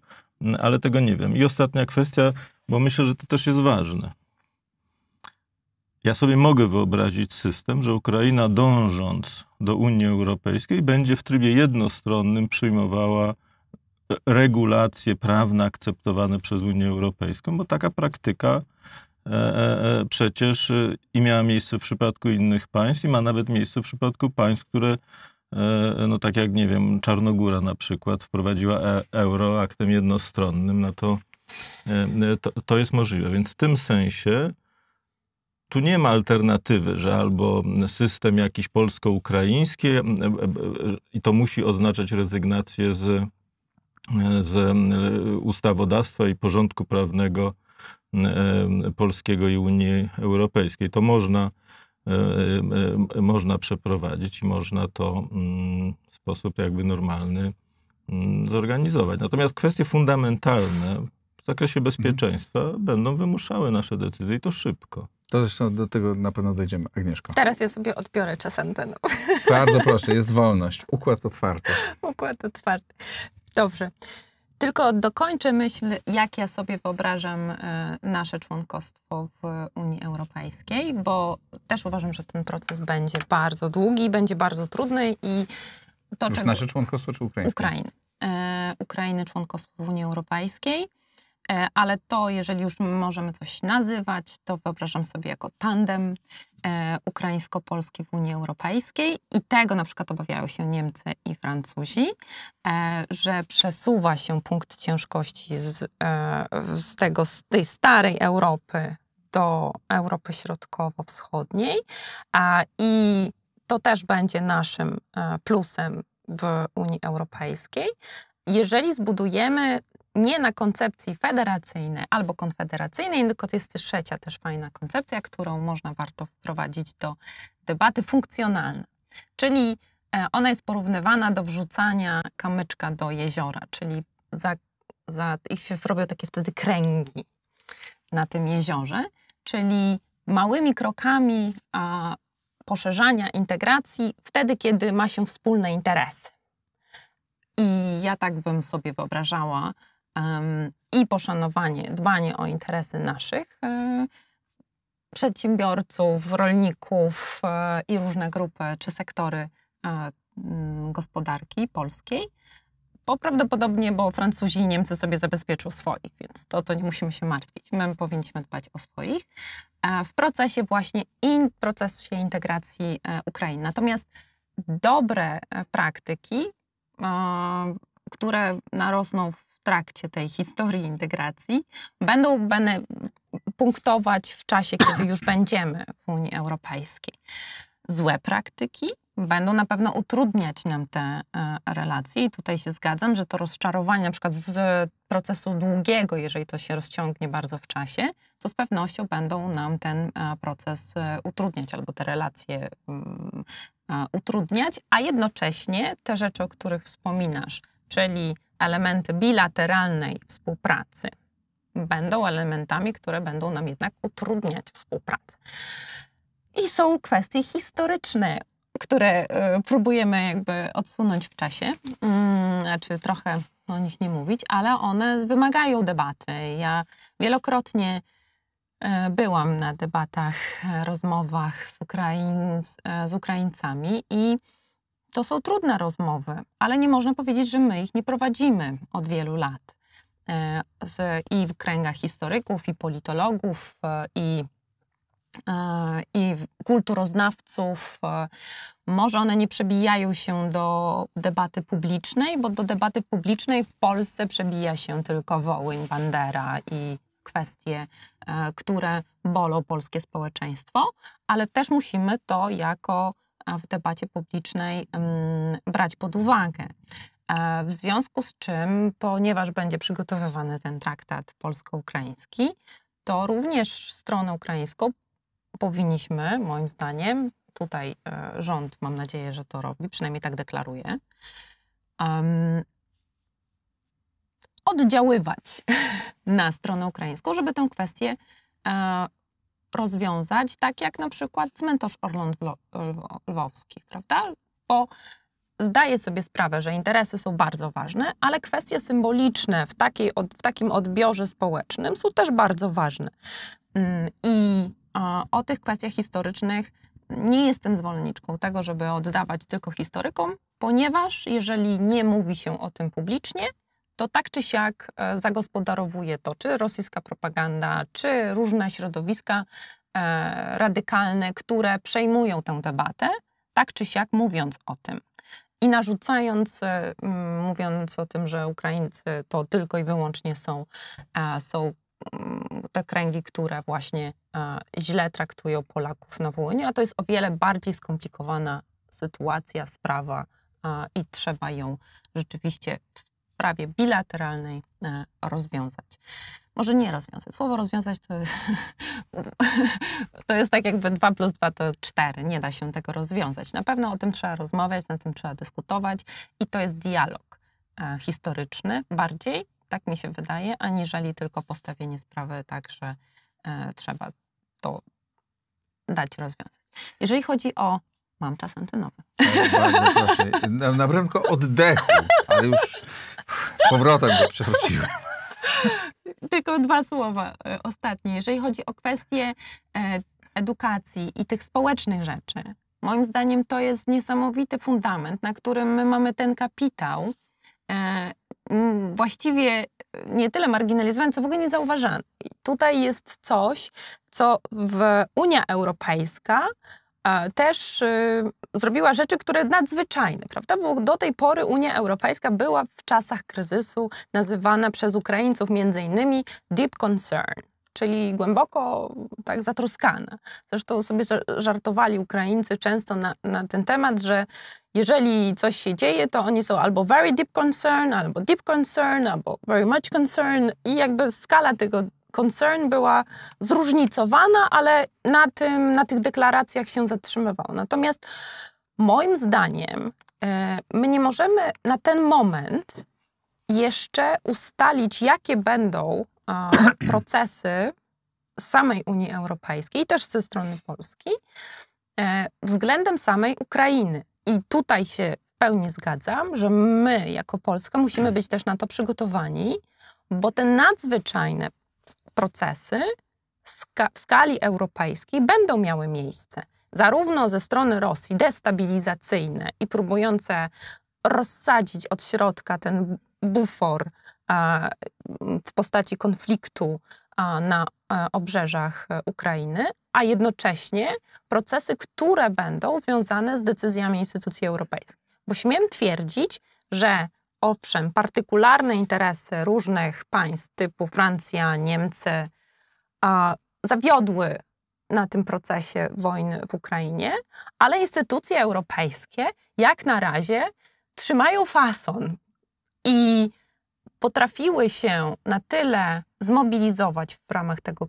ale tego nie wiem. I ostatnia kwestia, bo myślę, że to też jest ważne. Ja sobie mogę wyobrazić system, że Ukraina dążąc do Unii Europejskiej będzie w trybie jednostronnym przyjmowała regulacje prawne akceptowane przez Unię Europejską, bo taka praktyka e, e, e, przecież i miała miejsce w przypadku innych państw i ma nawet miejsce w przypadku państw, które no tak jak, nie wiem, Czarnogóra na przykład wprowadziła e euro aktem jednostronnym, no to, to, to jest możliwe. Więc w tym sensie tu nie ma alternatywy, że albo system jakiś polsko-ukraiński e, e, i to musi oznaczać rezygnację z, z e, ustawodawstwa i porządku prawnego polskiego i Unii Europejskiej. To można, można przeprowadzić i można to mm, w sposób jakby normalny mm, zorganizować. Natomiast kwestie fundamentalne, zakresie mhm. bezpieczeństwa mhm. będą wymuszały nasze decyzje i to szybko. To zresztą do tego na pewno dojdziemy. Agnieszko. Teraz ja sobie odbiorę czas anteną. <laughs> Bardzo proszę, jest wolność. Układ otwarty. Układ otwarty. Dobrze. Tylko dokończę myśl, jak ja sobie wyobrażam e, nasze członkostwo w Unii Europejskiej, bo też uważam, że ten proces będzie bardzo długi, będzie bardzo trudny i to Już czego... nasze członkostwo czy Ukraińskie? Ukrainy. E, Ukrainy członkostwo w Unii Europejskiej. E, ale to, jeżeli już możemy coś nazywać, to wyobrażam sobie jako tandem e, ukraińsko-polski w Unii Europejskiej i tego na przykład obawiają się Niemcy i Francuzi, e, że przesuwa się punkt ciężkości z, z, tego, z tej starej Europy do Europy Środkowo-Wschodniej i to też będzie naszym plusem w Unii Europejskiej, jeżeli zbudujemy nie na koncepcji federacyjnej albo konfederacyjnej, tylko to jest trzecia też fajna koncepcja, którą można warto wprowadzić do debaty funkcjonalnej. Czyli e, ona jest porównywana do wrzucania kamyczka do jeziora, czyli za, za, i się robią takie wtedy kręgi na tym jeziorze, czyli małymi krokami a, poszerzania integracji wtedy, kiedy ma się wspólne interesy. I ja tak bym sobie wyobrażała i poszanowanie, dbanie o interesy naszych e, przedsiębiorców, rolników e, i różne grupy czy sektory e, gospodarki polskiej. Bo prawdopodobnie, bo Francuzi i Niemcy sobie zabezpieczą swoich, więc to, to nie musimy się martwić. My powinniśmy dbać o swoich w procesie właśnie in, procesie integracji Ukrainy. Natomiast dobre praktyki, które narosną w trakcie tej historii integracji będą bene, punktować w czasie, kiedy już będziemy w Unii Europejskiej. Złe praktyki będą na pewno utrudniać nam te e, relacje i tutaj się zgadzam, że to rozczarowanie na przykład z procesu długiego, jeżeli to się rozciągnie bardzo w czasie, to z pewnością będą nam ten e, proces e, utrudniać albo te relacje mm, utrudniać, a jednocześnie te rzeczy, o których wspominasz, czyli elementy bilateralnej współpracy będą elementami, które będą nam jednak utrudniać współpracę. I są kwestie historyczne, które e, próbujemy jakby odsunąć w czasie, mm, znaczy trochę o nich nie mówić, ale one wymagają debaty. Ja wielokrotnie e, byłam na debatach, rozmowach z, Ukraiń, e, z Ukraińcami i to są trudne rozmowy, ale nie można powiedzieć, że my ich nie prowadzimy od wielu lat. E, I w kręgach historyków, i politologów, e, i, e, i kulturoznawców. Może one nie przebijają się do debaty publicznej, bo do debaty publicznej w Polsce przebija się tylko Wołyń, Bandera i kwestie, które bolą polskie społeczeństwo, ale też musimy to jako w debacie publicznej brać pod uwagę. E, w związku z czym, ponieważ będzie przygotowywany ten traktat polsko-ukraiński, to również stronę ukraińską powinniśmy, moim zdaniem, tutaj e, rząd, mam nadzieję, że to robi, przynajmniej tak deklaruje, um, oddziaływać <laughs> na stronę ukraińską, żeby tę kwestię e, rozwiązać, tak jak na przykład cmentarz Orląt Lwowski, prawda? Bo zdaję sobie sprawę, że interesy są bardzo ważne, ale kwestie symboliczne w, takiej, w takim odbiorze społecznym są też bardzo ważne. Mm, I o tych kwestiach historycznych nie jestem zwolenniczką tego, żeby oddawać tylko historykom, ponieważ jeżeli nie mówi się o tym publicznie, to tak czy siak e, zagospodarowuje to, czy rosyjska propaganda, czy różne środowiska e, radykalne, które przejmują tę debatę, tak czy siak mówiąc o tym. I narzucając, e, mówiąc o tym, że Ukraińcy to tylko i wyłącznie są, są mm, te kręgi, które właśnie źle traktują Polaków na Wołyniu, a to jest o wiele bardziej skomplikowana sytuacja, sprawa i trzeba ją rzeczywiście sprawie bilateralnej e, rozwiązać. Może nie rozwiązać. Słowo rozwiązać to, <laughs> to jest tak jakby 2 plus 2 to 4. Nie da się tego rozwiązać. Na pewno o tym trzeba rozmawiać, na tym trzeba dyskutować i to jest dialog e, historyczny bardziej, tak mi się wydaje, aniżeli tylko postawienie sprawy tak, że e, trzeba to dać rozwiązać. Jeżeli chodzi o Mam czas antenowy. Bardzo proszę. Na, bramko oddechu, ale już z powrotem go przewróciłem. Tylko dwa słowa e, ostatnie. Jeżeli chodzi o kwestie e, edukacji i tych społecznych rzeczy, moim zdaniem to jest niesamowity fundament, na którym my mamy ten kapitał e, właściwie nie tyle marginalizowany, co w ogóle nie tutaj jest coś, co w Unia Europejska też y, zrobiła rzeczy, które nadzwyczajne, prawda? Bo do tej pory Unia Europejska była w czasach kryzysu nazywana przez Ukraińców między innymi deep concern, czyli głęboko tak zatroskana. Zresztą sobie żartowali Ukraińcy często na, na, ten temat, że jeżeli coś się dzieje, to oni są albo very deep concern, albo deep concern, albo very much concern i jakby skala tego Concern była zróżnicowana, ale na, tym, na tych deklaracjach się zatrzymywał. Natomiast moim zdaniem e, my nie możemy na ten moment jeszcze ustalić, jakie będą <clears throat> procesy samej Unii Europejskiej, też ze strony Polski, e, względem samej Ukrainy. I tutaj się w pełni zgadzam, że my jako Polska musimy być też na to przygotowani, bo te nadzwyczajne procesy w skali europejskiej będą miały miejsce. Zarówno ze strony Rosji destabilizacyjne i próbujące rozsadzić od środka ten bufor w postaci konfliktu na obrzeżach Ukrainy, a jednocześnie procesy, które będą związane z decyzjami instytucji europejskich. Bo śmiem twierdzić, że owszem, partykularne interesy różnych państw typu Francja, Niemcy a, zawiodły na tym procesie wojny w Ukrainie, ale instytucje europejskie jak na razie trzymają fason i potrafiły się na tyle zmobilizować w ramach tego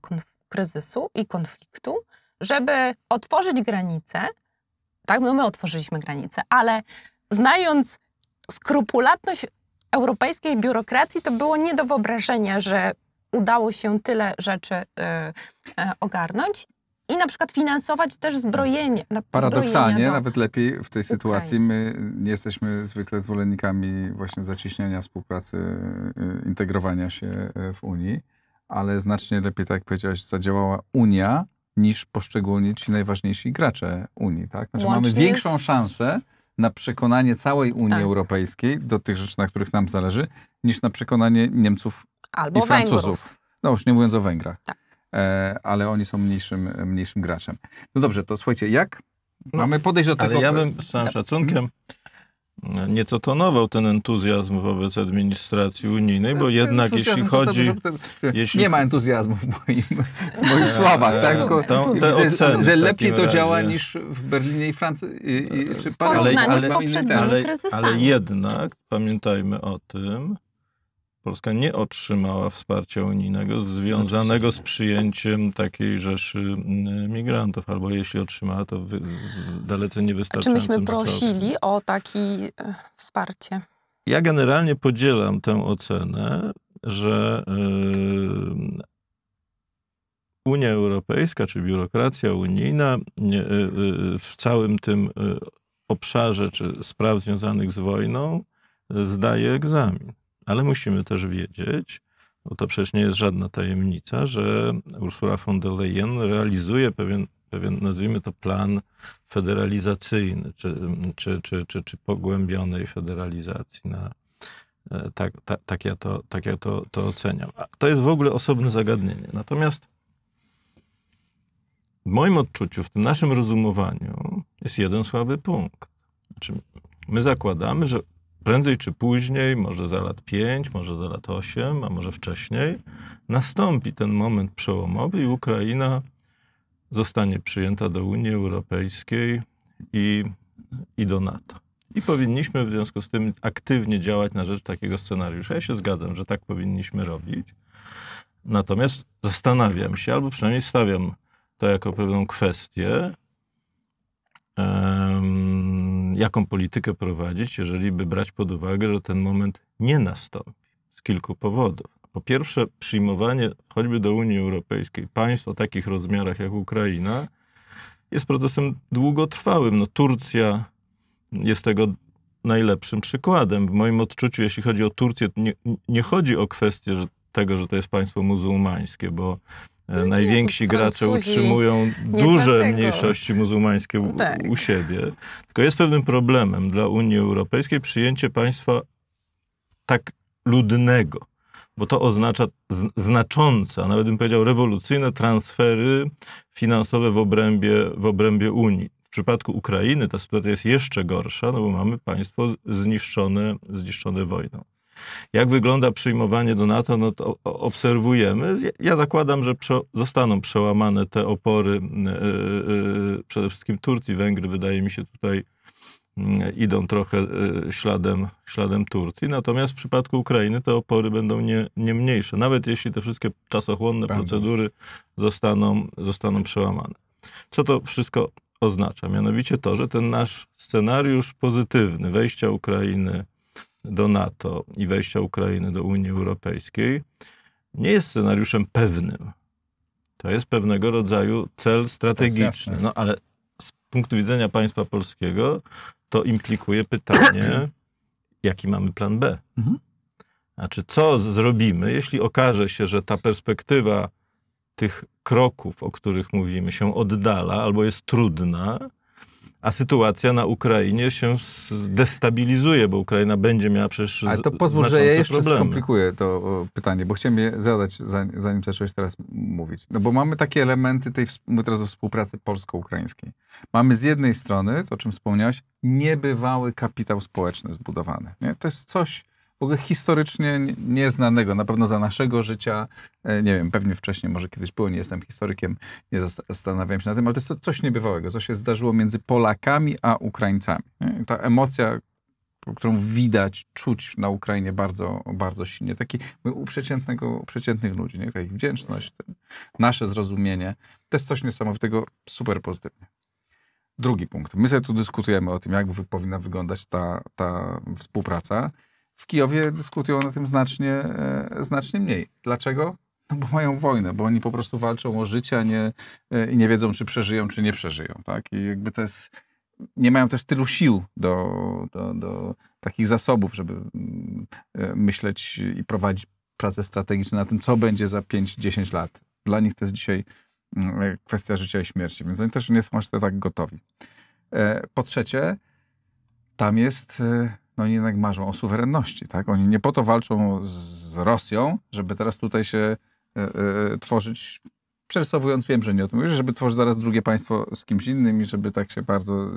kryzysu i konfliktu, żeby otworzyć granice. Tak, no my otworzyliśmy granice, ale znając skrupulatność europejskiej biurokracji to było nie do wyobrażenia, że udało się tyle rzeczy y, y, ogarnąć. I na przykład finansować też zbrojenie. Paradoksalnie, do... nawet lepiej w tej sytuacji. My nie jesteśmy zwykle zwolennikami właśnie zacieśniania współpracy, y, integrowania się w Unii, ale znacznie lepiej, tak jak powiedziałaś, zadziałała Unia niż poszczególni ci najważniejsi gracze Unii. Tak? Znaczy mamy większą z... szansę na przekonanie całej Unii tak. Europejskiej do tych rzeczy, na których nam zależy, niż na przekonanie Niemców Albo i Francuzów. Węgrów. No już nie mówiąc o Węgrach. Tak. E, ale oni są mniejszym, mniejszym graczem. No dobrze, to słuchajcie, jak no, mamy podejść do tego? Ale ja bym z całym szacunkiem... Hmm? nieco tonował ten entuzjazm wobec administracji unijnej, bo no, jednak jeśli chodzi... jeśli... Nie ma entuzjazmu w, moim, w moich słowach, tak? Tylko że, lepiej to działa razie. niż w Berlinie i Francji. czy w porównaniu ale, ale, z poprzednimi ale, Ale jednak pamiętajmy o tym, Polska nie otrzymała wsparcia unijnego związanego z przyjęciem takiej rzeszy mm, migrantów, albo jeśli otrzymała, to wy, dalece niewystarczająco. Czy myśmy prosili o takie e, wsparcie? Ja generalnie podzielam tę ocenę, że e, Unia Europejska czy biurokracja unijna e, w całym tym obszarze czy spraw związanych z wojną zdaje egzamin. Ale musimy też wiedzieć, bo to przecież nie jest żadna tajemnica, że Ursula von der Leyen realizuje pewien, pewien nazwijmy to, plan federalizacyjny, czy, czy, czy, czy, czy pogłębionej federalizacji na, e, tak, tak, tak, ja, to, tak ja to, to oceniam. to jest w ogóle osobne zagadnienie. Natomiast w moim odczuciu, w tym naszym rozumowaniu jest jeden słaby punkt. Znaczy, my zakładamy, że prędzej czy później, może za lat 5, może za lat 8, a może wcześniej, nastąpi ten moment przełomowy i Ukraina zostanie przyjęta do Unii Europejskiej i, i do NATO. I powinniśmy w związku z tym aktywnie działać na rzecz takiego scenariusza. Ja się zgadzam, że tak powinniśmy robić. Natomiast zastanawiam się, albo przynajmniej stawiam to jako pewną kwestię. Um, jaką politykę prowadzić, jeżeli by brać pod uwagę, że ten moment nie nastąpi z kilku powodów. Po pierwsze, przyjmowanie choćby do Unii Europejskiej państw o takich rozmiarach jak Ukraina jest procesem długotrwałym. No, Turcja jest tego najlepszym przykładem. W moim odczuciu, jeśli chodzi o Turcję, nie, nie chodzi o kwestię że, tego, że to jest państwo muzułmańskie, bo E, no najwięksi gracze utrzymują duże dlatego. mniejszości muzułmańskie u, tak. u siebie. Tylko jest pewnym problemem dla Unii Europejskiej przyjęcie państwa tak ludnego, bo to oznacza znaczące, a nawet bym powiedział rewolucyjne transfery finansowe w obrębie, w obrębie Unii. W przypadku Ukrainy ta sytuacja jest jeszcze gorsza, no bo mamy państwo zniszczone, zniszczone wojną. Jak wygląda przyjmowanie do NATO, no to obserwujemy. Ja zakładam, że zostaną przełamane te opory. E, e, przede wszystkim Turcji, Węgry, wydaje mi się tutaj mm, idą trochę e, śladem, śladem Turcji. Natomiast w przypadku Ukrainy te opory będą nie, nie mniejsze, nawet jeśli te wszystkie czasochłonne procedury zostaną, zostaną przełamane. Co to wszystko oznacza? Mianowicie to, że ten nasz scenariusz pozytywny wejścia Ukrainy do NATO i wejścia Ukrainy do Unii Europejskiej nie jest scenariuszem pewnym. To jest pewnego rodzaju cel strategiczny. No ale z punktu widzenia państwa polskiego to implikuje pytanie, <clears throat> jaki mamy plan B. Mhm. Znaczy, co zrobimy, jeśli okaże się, że ta perspektywa tych kroków, o których mówimy, się oddala albo jest trudna, a sytuacja na Ukrainie się destabilizuje, bo Ukraina będzie miała przecież. Ale to pozwól, że ja jeszcze problemy. skomplikuję to pytanie, bo chciałem je zadać, zanim, zacząłeś teraz mówić. No bo mamy takie elementy tej teraz o współpracy polsko-ukraińskiej. Mamy z jednej strony, to o czym wspomniałeś, niebywały kapitał społeczny zbudowany. Nie? To jest coś, w ogóle historycznie nieznanego, na pewno za naszego życia. E, nie wiem, pewnie wcześniej może kiedyś było, nie jestem historykiem, nie zastanawiam się na tym, ale to jest coś niebywałego, co się zdarzyło między Polakami a Ukraińcami. E, ta emocja, którą widać, czuć na Ukrainie bardzo, bardzo silnie. Taki u, przeciętnego, u przeciętnych ludzi, nie? Taki wdzięczność, nasze zrozumienie. To jest coś niesamowitego, super pozytywnie. Drugi punkt. My sobie tu dyskutujemy o tym, jak powinna wyglądać ta, ta współpraca. W Kijowie dyskutują na tym znacznie, e, znacznie mniej. Dlaczego? No bo mają wojnę, bo oni po prostu walczą o życie nie, e, i nie wiedzą, czy przeżyją, czy nie przeżyją. Tak? I jakby to jest. Nie mają też tylu sił do, do, do takich zasobów, żeby mm, e, myśleć i prowadzić prace strategiczne na tym, co będzie za 5-10 lat. Dla nich to jest dzisiaj mm, kwestia życia i śmierci, więc oni też nie są aż tak gotowi. Po trzecie, tam jest no oni jednak marzą o suwerenności, tak? Oni nie po to walczą z Rosją, żeby teraz tutaj się y, y, tworzyć, przerysowując, wiem, że nie o tym mówisz, żeby tworzyć zaraz drugie państwo z kimś innym i żeby tak się bardzo y,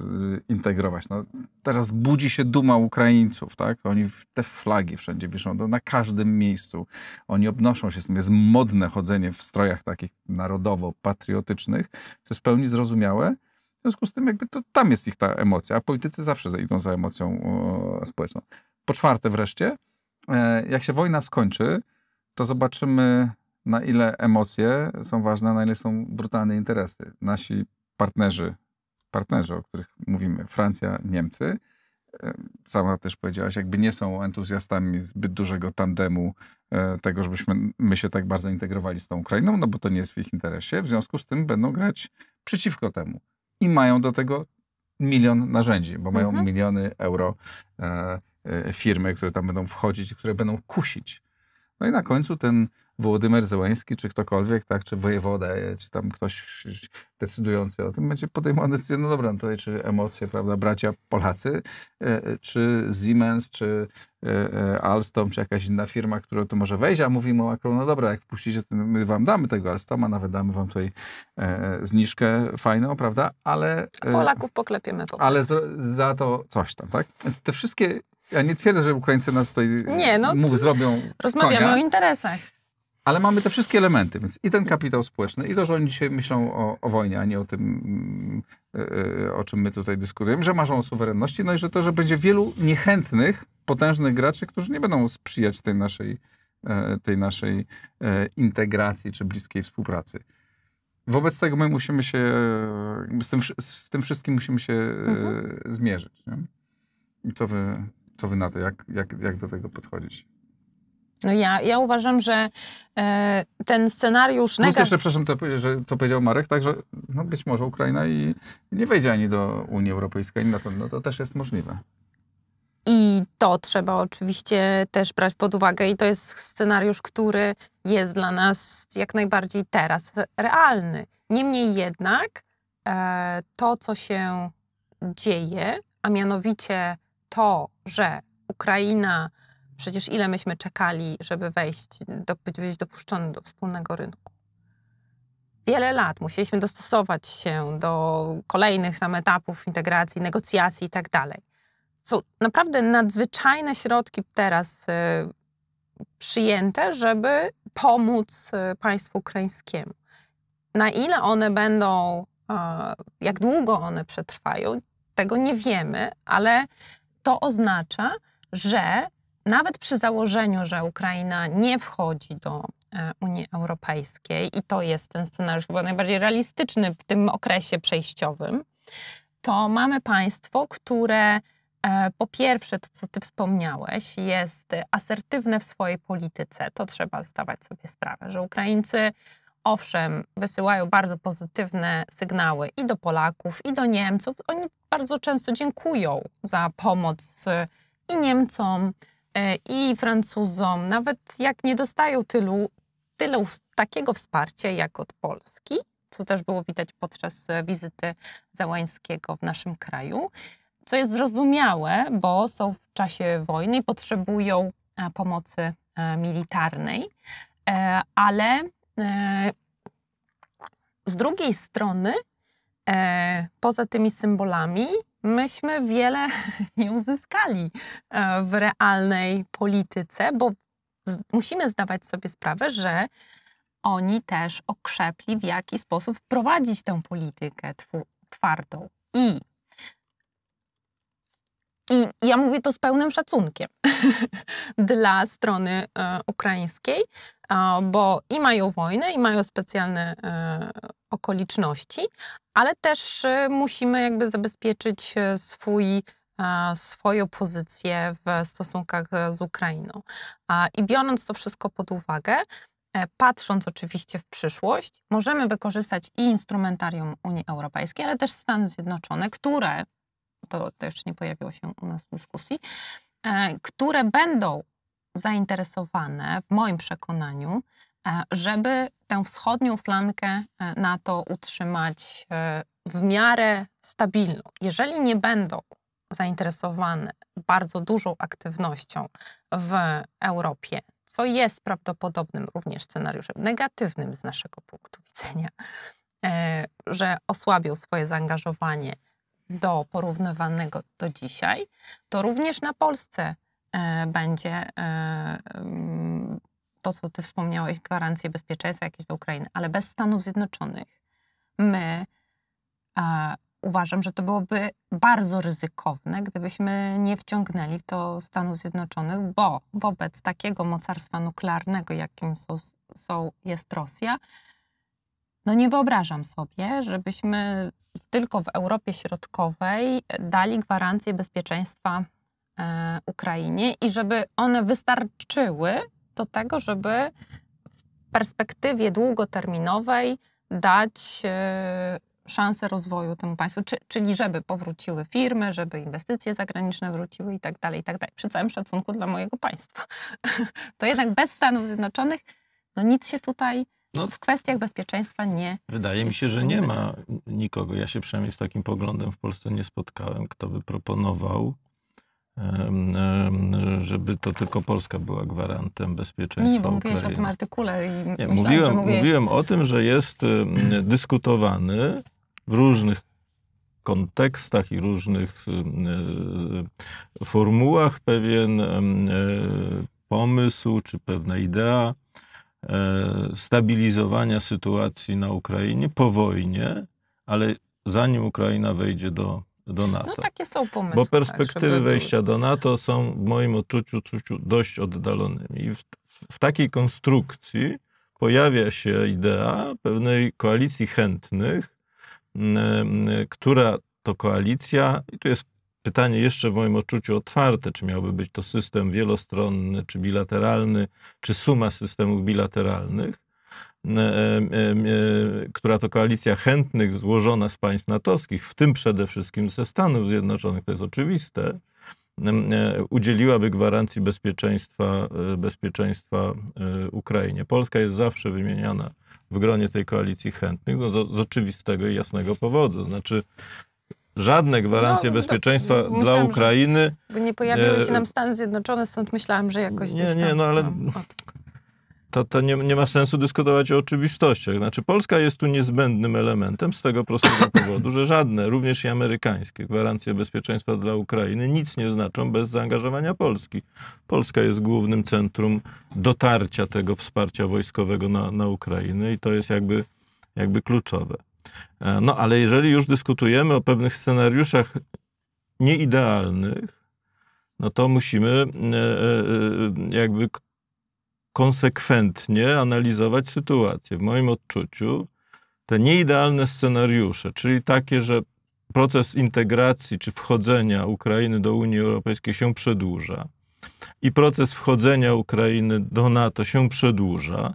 integrować. No, teraz budzi się duma Ukraińców, tak? Oni te flagi wszędzie wiszą, na każdym miejscu. Oni obnoszą się z tym. Jest modne chodzenie w strojach takich narodowo-patriotycznych, co jest w pełni zrozumiałe, w związku z tym jakby to tam jest ich ta emocja, a politycy zawsze idą za emocją społeczną. Po czwarte wreszcie, e, jak się wojna skończy, to zobaczymy na ile emocje są ważne, na ile są brutalne interesy. Nasi partnerzy, partnerzy, o których mówimy, Francja, Niemcy, e, sama też powiedziałaś, jakby nie są entuzjastami zbyt dużego tandemu e, tego, żebyśmy my się tak bardzo integrowali z tą Ukrainą, no bo to nie jest w ich interesie. W związku z tym będą grać przeciwko temu i mają do tego milion narzędzi, bo mają mhm. miliony euro e, e, firmy, które tam będą wchodzić, które będą kusić. No i na końcu ten Wołodymyr Zełęski, czy ktokolwiek, tak, czy wojewoda, czy tam ktoś decydujący o tym, będzie podejmował decyzję, no dobra, no tutaj czy emocje, prawda, bracia Polacy, e, e, czy Siemens, czy e, Alstom, czy jakaś inna firma, która to może wejść, a mówimy o Macron, no dobra, jak wpuścicie, to my wam damy tego Alstoma, nawet damy wam tutaj zniżkę fajną, prawda, ale... Polaków poklepiemy po Ale za, za to coś tam, tak? Więc te wszystkie ja nie twierdzę, że Ukraińcy nas tutaj nie, no, mów, zrobią. Rozmawiamy konia, o interesach. Ale mamy te wszystkie elementy, więc i ten kapitał społeczny, i to, że oni dzisiaj myślą o, o wojnie, a nie o tym, yy, o czym my tutaj dyskutujemy, że marzą o suwerenności, no i że to, że będzie wielu niechętnych, potężnych graczy, którzy nie będą sprzyjać tej naszej, yy, tej naszej yy, integracji czy bliskiej współpracy. Wobec tego my musimy się, z tym, z tym wszystkim musimy się mhm. zmierzyć. Nie? Co wy, co wy na to? Jak, jak, jak do tego podchodzić? No ja, ja uważam, że e, ten scenariusz... Plus jeszcze, przepraszam, to, że, co powiedział Marek, także, no być może Ukraina i nie wejdzie ani do Unii Europejskiej, ani na to, no to też jest możliwe. I to trzeba oczywiście też brać pod uwagę, i to jest scenariusz, który jest dla nas jak najbardziej teraz realny. Niemniej jednak e, to, co się dzieje, a mianowicie to, że Ukraina Przecież ile myśmy czekali, żeby wejść, do, być dopuszczony do wspólnego rynku? Wiele lat musieliśmy dostosować się do kolejnych tam etapów integracji, negocjacji i tak dalej. Są naprawdę nadzwyczajne środki teraz y, przyjęte, żeby pomóc y, państwu ukraińskiemu. Na ile one będą, y, jak długo one przetrwają, tego nie wiemy, ale to oznacza, że nawet przy założeniu, że Ukraina nie wchodzi do e, Unii Europejskiej, i to jest ten scenariusz chyba najbardziej realistyczny w tym okresie przejściowym, to mamy państwo, które e, po pierwsze, to co ty wspomniałeś, jest asertywne w swojej polityce. To trzeba zdawać sobie sprawę, że Ukraińcy owszem, wysyłają bardzo pozytywne sygnały i do Polaków, i do Niemców. Oni bardzo często dziękują za pomoc e, i Niemcom, E, i Francuzom, nawet jak nie dostają tylu, tyle takiego wsparcia jak od Polski, co też było widać podczas e, wizyty Załańskiego w naszym kraju, co jest zrozumiałe, bo są w czasie wojny i potrzebują e, pomocy militarnej, ale z drugiej strony, poza tymi symbolami, myśmy wiele <laughs> nie uzyskali e, w realnej polityce, bo musimy zdawać sobie sprawę, że oni też okrzepli, w jaki sposób prowadzić tę politykę twardą. I, I ja mówię to z pełnym szacunkiem <laughs> dla strony e, ukraińskiej, bo i mają wojnę, i mają specjalne e, okoliczności, ale też e, musimy jakby zabezpieczyć e, swój swoją pozycję w stosunkach z Ukrainą. I biorąc to wszystko pod uwagę, patrząc oczywiście w przyszłość, możemy wykorzystać i instrumentarium Unii Europejskiej, ale też Stany Zjednoczone, które, to, to jeszcze nie pojawiło się u nas w dyskusji, które będą zainteresowane, w moim przekonaniu, e, żeby tę wschodnią flankę e, NATO utrzymać e, w miarę stabilną. Jeżeli nie będą zainteresowane bardzo dużą aktywnością w Europie, co jest prawdopodobnym również scenariuszem negatywnym z naszego punktu widzenia, że osłabią swoje zaangażowanie do porównywanego do dzisiaj, to również na Polsce E, będzie e, to, co ty wspomniałeś, gwarancje bezpieczeństwa jakieś dla Ukrainy, ale bez Stanów Zjednoczonych my e, uważam, że to byłoby bardzo ryzykowne, gdybyśmy nie wciągnęli w to Stanów Zjednoczonych, bo wobec takiego mocarstwa nuklearnego, jakim są, są, jest Rosja, no nie wyobrażam sobie, żebyśmy tylko w Europie Środkowej dali gwarancję bezpieczeństwa E, Ukrainie i żeby one wystarczyły do tego, żeby w perspektywie długoterminowej dać e, szansę rozwoju temu państwu, czyli żeby powróciły firmy, żeby inwestycje zagraniczne wróciły i tak dalej, i tak dalej. Przy całym szacunku dla mojego państwa. <laughs> To jednak bez Stanów Zjednoczonych no nic się tutaj no, w kwestiach bezpieczeństwa nie. Wydaje mi się, że nie ma nikogo. Ja się przynajmniej z takim poglądem w Polsce nie spotkałem, kto by proponował żeby to tylko Polska była gwarantem bezpieczeństwa. Nie, bo mówiłeś Ukrainy. o tym artykule i Nie, myślałem, mówiłem, że mówiłeś... mówiłem o tym, że jest dyskutowany w różnych kontekstach i różnych e, formułach pewien e, pomysł czy pewna idea e, stabilizowania sytuacji na Ukrainie po wojnie, ale zanim Ukraina wejdzie do do no, NATO. No takie są pomysły. Bo tak, perspektywy tak, wejścia do NATO są w moim odczuciu, odczuciu dość oddalonymi. I w, w takiej konstrukcji pojawia się idea pewnej koalicji chętnych, mm, mm, która to koalicja, i tu jest pytanie jeszcze w moim odczuciu otwarte, czy miałby być to system wielostronny, czy bilateralny, czy suma systemów bilateralnych, E, e, e, która to koalicja chętnych złożona z państw natowskich, w tym przede wszystkim ze Stanów Zjednoczonych, to jest oczywiste, udzieliłaby gwarancji bezpieczeństwa, bezpieczeństwa Ukrainie. Polska jest zawsze wymieniana w gronie tej koalicji chętnych no, z, z oczywistego i jasnego powodu. Znaczy, żadne gwarancje no, no bezpieczeństwa myślałam, no, dla Ukrainy. nie pojawiły się nam Stany Zjednoczone, stąd myślałam, że jakoś gdzieś tam... Nie, no ale... No, to, to nie, nie, ma sensu dyskutować o oczywistościach. Znaczy, Polska jest tu niezbędnym elementem z tego prostego <coughs> powodu, że żadne, również i amerykańskie, gwarancje bezpieczeństwa dla Ukrainy nic nie znaczą bez zaangażowania Polski. Polska jest głównym centrum dotarcia tego wsparcia wojskowego na, na Ukrainę i to jest jakby, jakby kluczowe. E, no, ale jeżeli już dyskutujemy o pewnych scenariuszach nieidealnych, no to musimy e, e, jakby konsekwentnie analizować sytuację. W moim odczuciu te nieidealne scenariusze, czyli takie, że proces integracji czy wchodzenia Ukrainy do Unii Europejskiej się przedłuża i proces wchodzenia Ukrainy do NATO się przedłuża,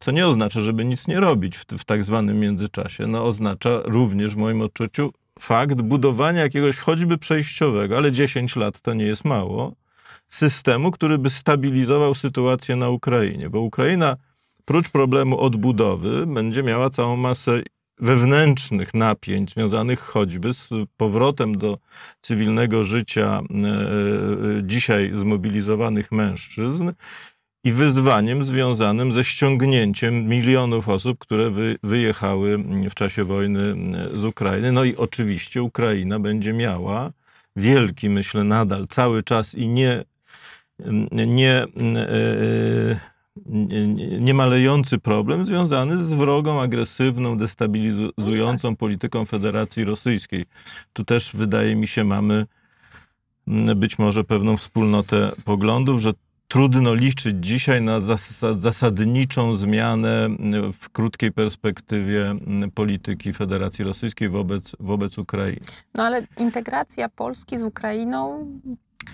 co nie oznacza, żeby nic nie robić w, w tak zwanym międzyczasie. No, oznacza również w moim odczuciu fakt budowania jakiegoś choćby przejściowego, ale 10 lat to nie jest mało, systemu, który by stabilizował sytuację na Ukrainie, bo Ukraina prócz problemu odbudowy będzie miała całą masę wewnętrznych napięć związanych choćby z powrotem do cywilnego życia e, e, dzisiaj zmobilizowanych mężczyzn i wyzwaniem związanym ze ściągnięciem milionów osób, które wyjechały w czasie wojny e, z Ukrainy. No i oczywiście Ukraina będzie miała wielki, myślę, nadal cały czas i nie nie, e, e, nie problem związany z wrogą, agresywną, destabilizującą tak. polityką Federacji Rosyjskiej. Tu też wydaje mi się mamy mm, być może pewną wspólnotę poglądów, że trudno liczyć dzisiaj na zasadniczą zmianę mm, w krótkiej perspektywie mm, polityki Federacji Rosyjskiej wobec, wobec Ukrainy. No ale integracja Polski z Ukrainą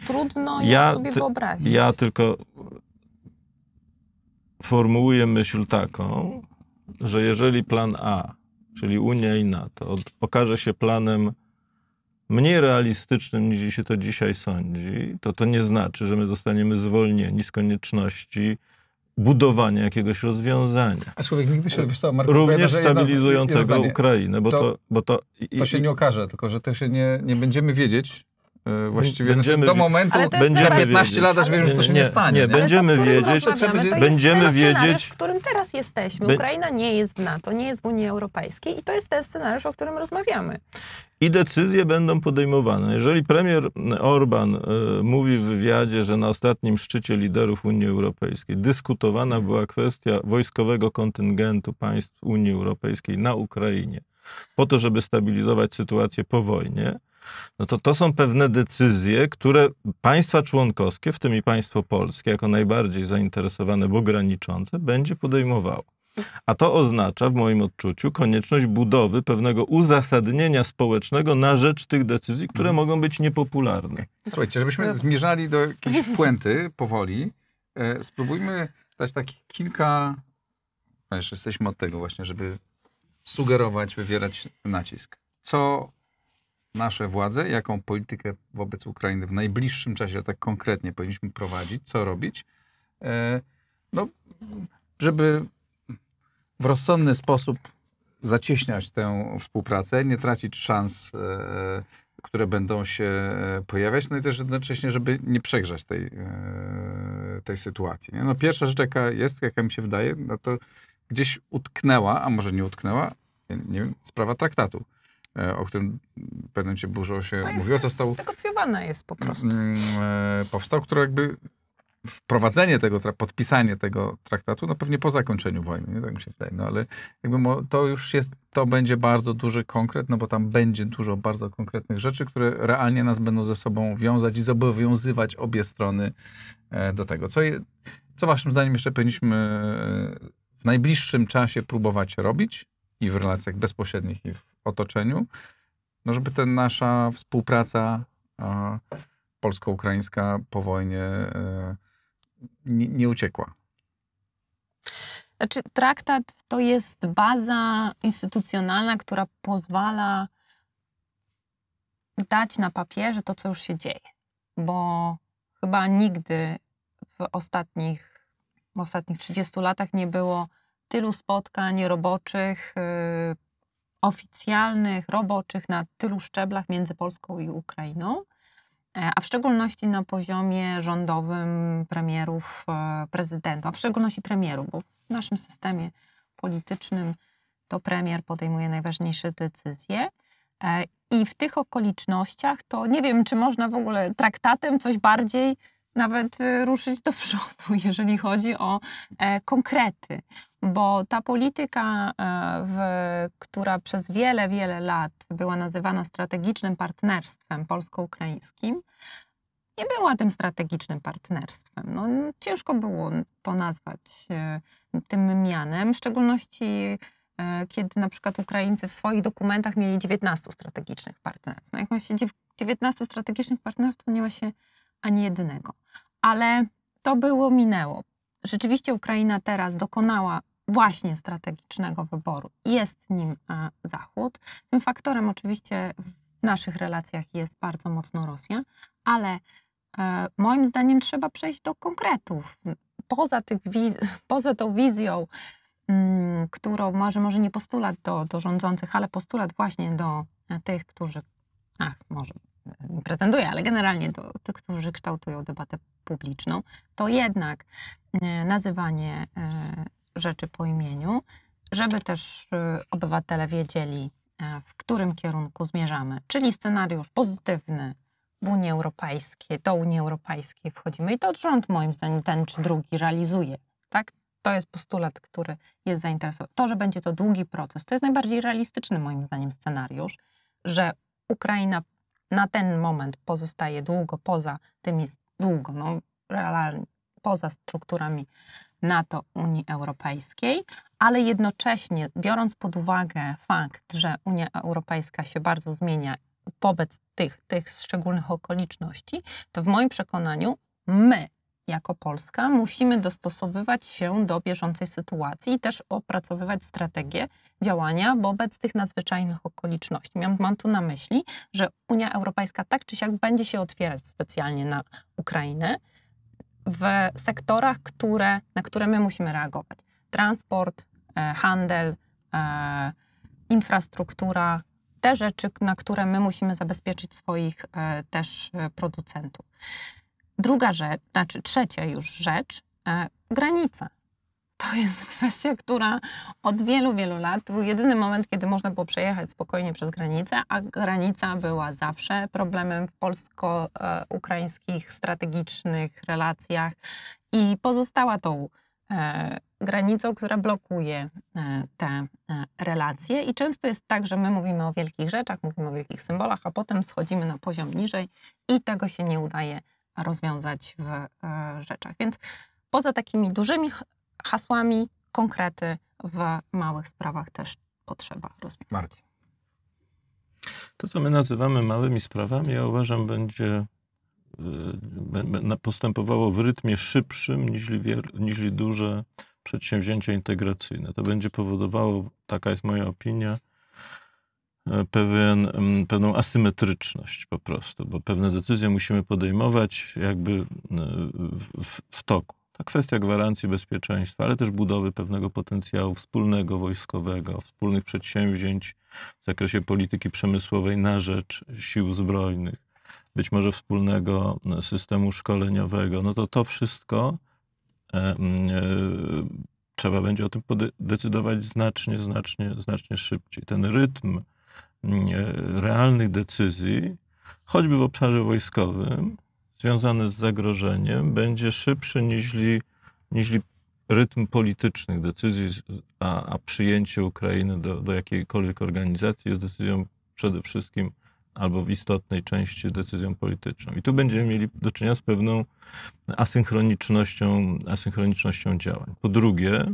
trudno ja sobie wyobrazić. Ja tylko formułuję myśl taką, że jeżeli plan A, czyli Unia i NATO, okaże się planem mniej realistycznym niż się to dzisiaj sądzi, to to nie znaczy, że my zostaniemy zwolnieni z konieczności budowania jakiegoś rozwiązania. A człowiek nigdy się, wiesz co, Marku, Również stabilizującego Ukrainę, bo to, to, bo to... I, to się nie okaże, tylko że to się nie, nie będziemy wiedzieć, E, właściwie będziemy, do momentu, będziemy za 15 lat aż wiemy, że to się nie, nie stanie. Nie, nie? będziemy to, wiedzieć. To będziemy wiedzieć. w którym teraz jesteśmy. Ukraina nie jest w NATO, nie jest w Unii Europejskiej i to jest ten scenariusz, o którym rozmawiamy. I decyzje będą podejmowane. Jeżeli premier Orban y, mówi w wywiadzie, że na ostatnim szczycie liderów Unii Europejskiej dyskutowana była kwestia wojskowego kontyngentu państw Unii Europejskiej na Ukrainie po to, żeby stabilizować sytuację po wojnie, no to to są pewne decyzje, które państwa członkowskie, w tym i państwo polskie, jako najbardziej zainteresowane, bo graniczące, będzie podejmowało. A to oznacza, w moim odczuciu, konieczność budowy pewnego uzasadnienia społecznego na rzecz tych decyzji, które mhm. mogą być niepopularne. Słuchajcie, żebyśmy no. zmierzali do jakiejś <laughs> puenty powoli, e, spróbujmy dać takich kilka. jeszcze jesteśmy od tego właśnie, żeby sugerować, wywierać nacisk. Co nasze władze, jaką politykę wobec Ukrainy w najbliższym czasie, tak konkretnie powinniśmy prowadzić, co robić, e, no, żeby w rozsądny sposób zacieśniać tę współpracę, nie tracić szans, e, które będą się e, pojawiać, no i też jednocześnie, żeby nie przegrzać tej, tej sytuacji. Nie? No pierwsza rzecz, jaka jest, jaka mi się wydaje, no to gdzieś utknęła, a może nie utknęła, nie wiem, sprawa traktatu. E, o którym w pewnym momencie dużo się no mówiło, został... Negocjowane jest po prostu. Mm, e, powstał, który jakby wprowadzenie tego, podpisanie tego traktatu, no pewnie po zakończeniu wojny, nie? tak mi się wydaje, no ale jakby to już jest, to będzie bardzo duży konkret, no bo tam będzie dużo bardzo konkretnych rzeczy, które realnie nas będą ze sobą wiązać i zobowiązywać obie strony e, do tego. Co, co waszym zdaniem jeszcze powinniśmy w najbliższym czasie próbować robić, i w relacjach bezpośrednich, i w otoczeniu, no żeby ta nasza współpraca e, polsko-ukraińska po wojnie e, nie, nie uciekła. Znaczy, traktat to jest baza instytucjonalna, która pozwala dać na papierze to, co już się dzieje. Bo chyba nigdy w ostatnich, w ostatnich 30 latach nie było tylu spotkań roboczych, y, oficjalnych, roboczych na tylu szczeblach między Polską i Ukrainą, e, a w szczególności na poziomie rządowym premierów, e, prezydentów, a w szczególności premierów, bo w naszym systemie politycznym to premier podejmuje najważniejsze decyzje. E, I w tych okolicznościach to nie wiem, czy można w ogóle traktatem coś bardziej nawet y, ruszyć do przodu, <laughs> jeżeli chodzi o e, konkrety, bo ta polityka, e, w, która przez wiele, wiele lat była nazywana strategicznym partnerstwem polsko-ukraińskim, nie była tym strategicznym partnerstwem. No, ciężko było to nazwać e, tym mianem, w szczególności kiedy na przykład Ukraińcy w swoich dokumentach mieli 19 strategicznych partnerów. No, jak ma się 19 strategicznych partnerów, to nie ma się ani jednego ale to było, minęło. Rzeczywiście Ukraina teraz dokonała właśnie strategicznego wyboru. Jest nim e, Zachód. Tym faktorem oczywiście w naszych relacjach jest bardzo mocno Rosja, ale e, moim zdaniem trzeba przejść do konkretów. Poza, tych wiz <laughs> poza tą wizją, mm, którą może, może nie postulat do, do rządzących, ale postulat właśnie do e, tych, którzy, ach, może pretenduje, ale generalnie do tych, którzy kształtują debatę publiczną, to jednak e, nazywanie e, rzeczy po imieniu, żeby też e, obywatele wiedzieli, w którym kierunku zmierzamy, czyli scenariusz pozytywny w Unii Europejskiej, do Unii Europejskiej wchodzimy i to rząd moim zdaniem ten czy drugi realizuje, tak? To jest postulat, który jest zainteresowany. To, że będzie to długi proces, to jest najbardziej realistyczny moim zdaniem scenariusz, że Ukraina na ten moment pozostaje długo poza tymi, długo, no, poza strukturami NATO, Unii Europejskiej, ale jednocześnie biorąc pod uwagę fakt, że Unia Europejska się bardzo zmienia wobec tych, tych szczególnych okoliczności, to w moim przekonaniu my jako Polska musimy dostosowywać się do bieżącej sytuacji i też opracowywać strategię działania wobec tych nadzwyczajnych okoliczności. mam tu na myśli, że Unia Europejska tak czy siak będzie się otwierać specjalnie na Ukrainę w sektorach, które, na które my musimy reagować. Transport, e, handel, e, infrastruktura, te rzeczy, na które my musimy zabezpieczyć swoich e, też producentów. Druga rzecz, znaczy trzecia już rzecz, e, To jest <laughs> kwestia, która od wielu, wielu lat był jedyny moment, kiedy można było przejechać spokojnie przez granicę, a granica była zawsze problemem w polsko-ukraińskich strategicznych relacjach i pozostała tą e, granicą, która blokuje e, te e, relacje. I często jest tak, że my mówimy o wielkich rzeczach, mówimy o wielkich symbolach, a potem schodzimy na poziom niżej i tego się nie udaje rozwiązać w e, rzeczach. Więc poza takimi dużymi hasłami, konkrety w małych sprawach też potrzeba rozwiązać. Marcin. To, co my nazywamy małymi sprawami, ja uważam, będzie e, postępowało w rytmie szybszym niż, niż duże przedsięwzięcia integracyjne. To będzie powodowało, taka jest moja opinia, E, pewien, mm, pewną asymetryczność po prostu, bo pewne decyzje musimy podejmować jakby e, w, w toku. Ta kwestia gwarancji bezpieczeństwa, ale też budowy pewnego potencjału wspólnego wojskowego, wspólnych przedsięwzięć w zakresie polityki przemysłowej na rzecz sił zbrojnych, być może wspólnego e, systemu szkoleniowego, no to to wszystko e, e, trzeba będzie o tym decydować znacznie, znacznie, znacznie szybciej. Ten rytm Mm, realnych decyzji, choćby w obszarze wojskowym, związane z zagrożeniem, będzie szybszy niż, niż rytm politycznych decyzji, a, a przyjęcie Ukrainy do, do jakiejkolwiek organizacji jest decyzją przede wszystkim albo w istotnej części decyzją polityczną. I tu będziemy mieli do czynienia z pewną asynchronicznością, asynchronicznością działań. Po drugie,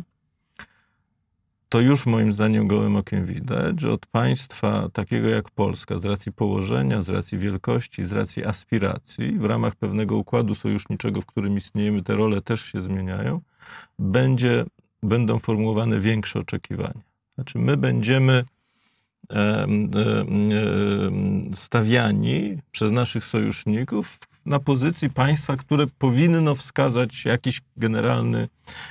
to już moim zdaniem gołym okiem widać, że od państwa takiego jak Polska, z racji położenia, z racji wielkości, z racji aspiracji, w ramach pewnego układu sojuszniczego, w którym istniejemy, te role też się zmieniają, będzie, będą formułowane większe oczekiwania. Znaczy, my będziemy stawiani przez naszych sojuszników na pozycji państwa, które powinno wskazać jakiś generalny,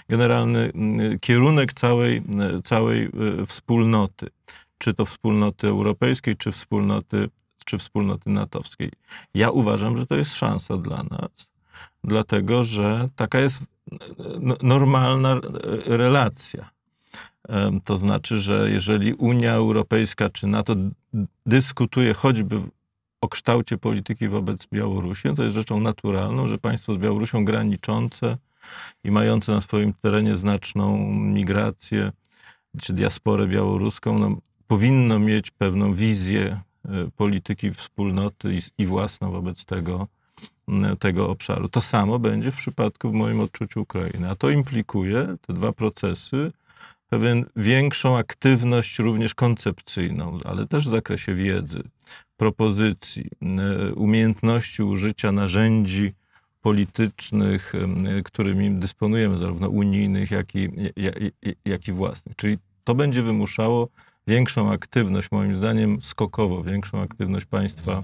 generalny mm, kierunek całej, mm, całej y, wspólnoty, czy to wspólnoty europejskiej, czy wspólnoty, czy wspólnoty natowskiej. Ja uważam, że to jest szansa dla nas, dlatego że taka jest y, no, normalna y, relacja. To znaczy, że jeżeli Unia Europejska czy NATO dyskutuje choćby o kształcie polityki wobec Białorusi. No to jest rzeczą naturalną, że państwo z Białorusią graniczące i mające na swoim terenie znaczną migrację czy diasporę białoruską no, powinno mieć pewną wizję e, polityki wspólnoty i, i własną wobec tego, tego obszaru. To samo będzie w przypadku, w moim odczuciu, Ukrainy. A to implikuje, te dwa procesy, pewien większą aktywność również koncepcyjną, ale też w zakresie wiedzy propozycji, e, umiejętności użycia narzędzi politycznych, e, którymi dysponujemy, zarówno unijnych, jak i, jak i własnych. Czyli to będzie wymuszało większą aktywność, moim zdaniem skokowo, większą aktywność państwa,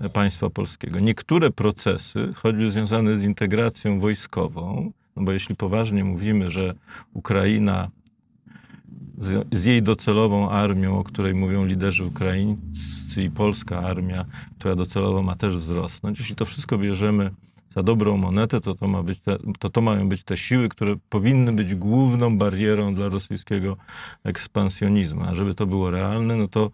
e, państwa polskiego. Niektóre procesy, choćby związane z integracją wojskową, no bo jeśli poważnie mówimy, że Ukraina z, z, jej docelową armią, o której mówią liderzy ukraińscy i polska armia, która docelowo ma też wzrosnąć. No, jeśli to wszystko bierzemy za dobrą monetę, to to, ma być te, to to mają być te siły, które powinny być główną barierą dla rosyjskiego ekspansjonizmu. A żeby to było realne, no to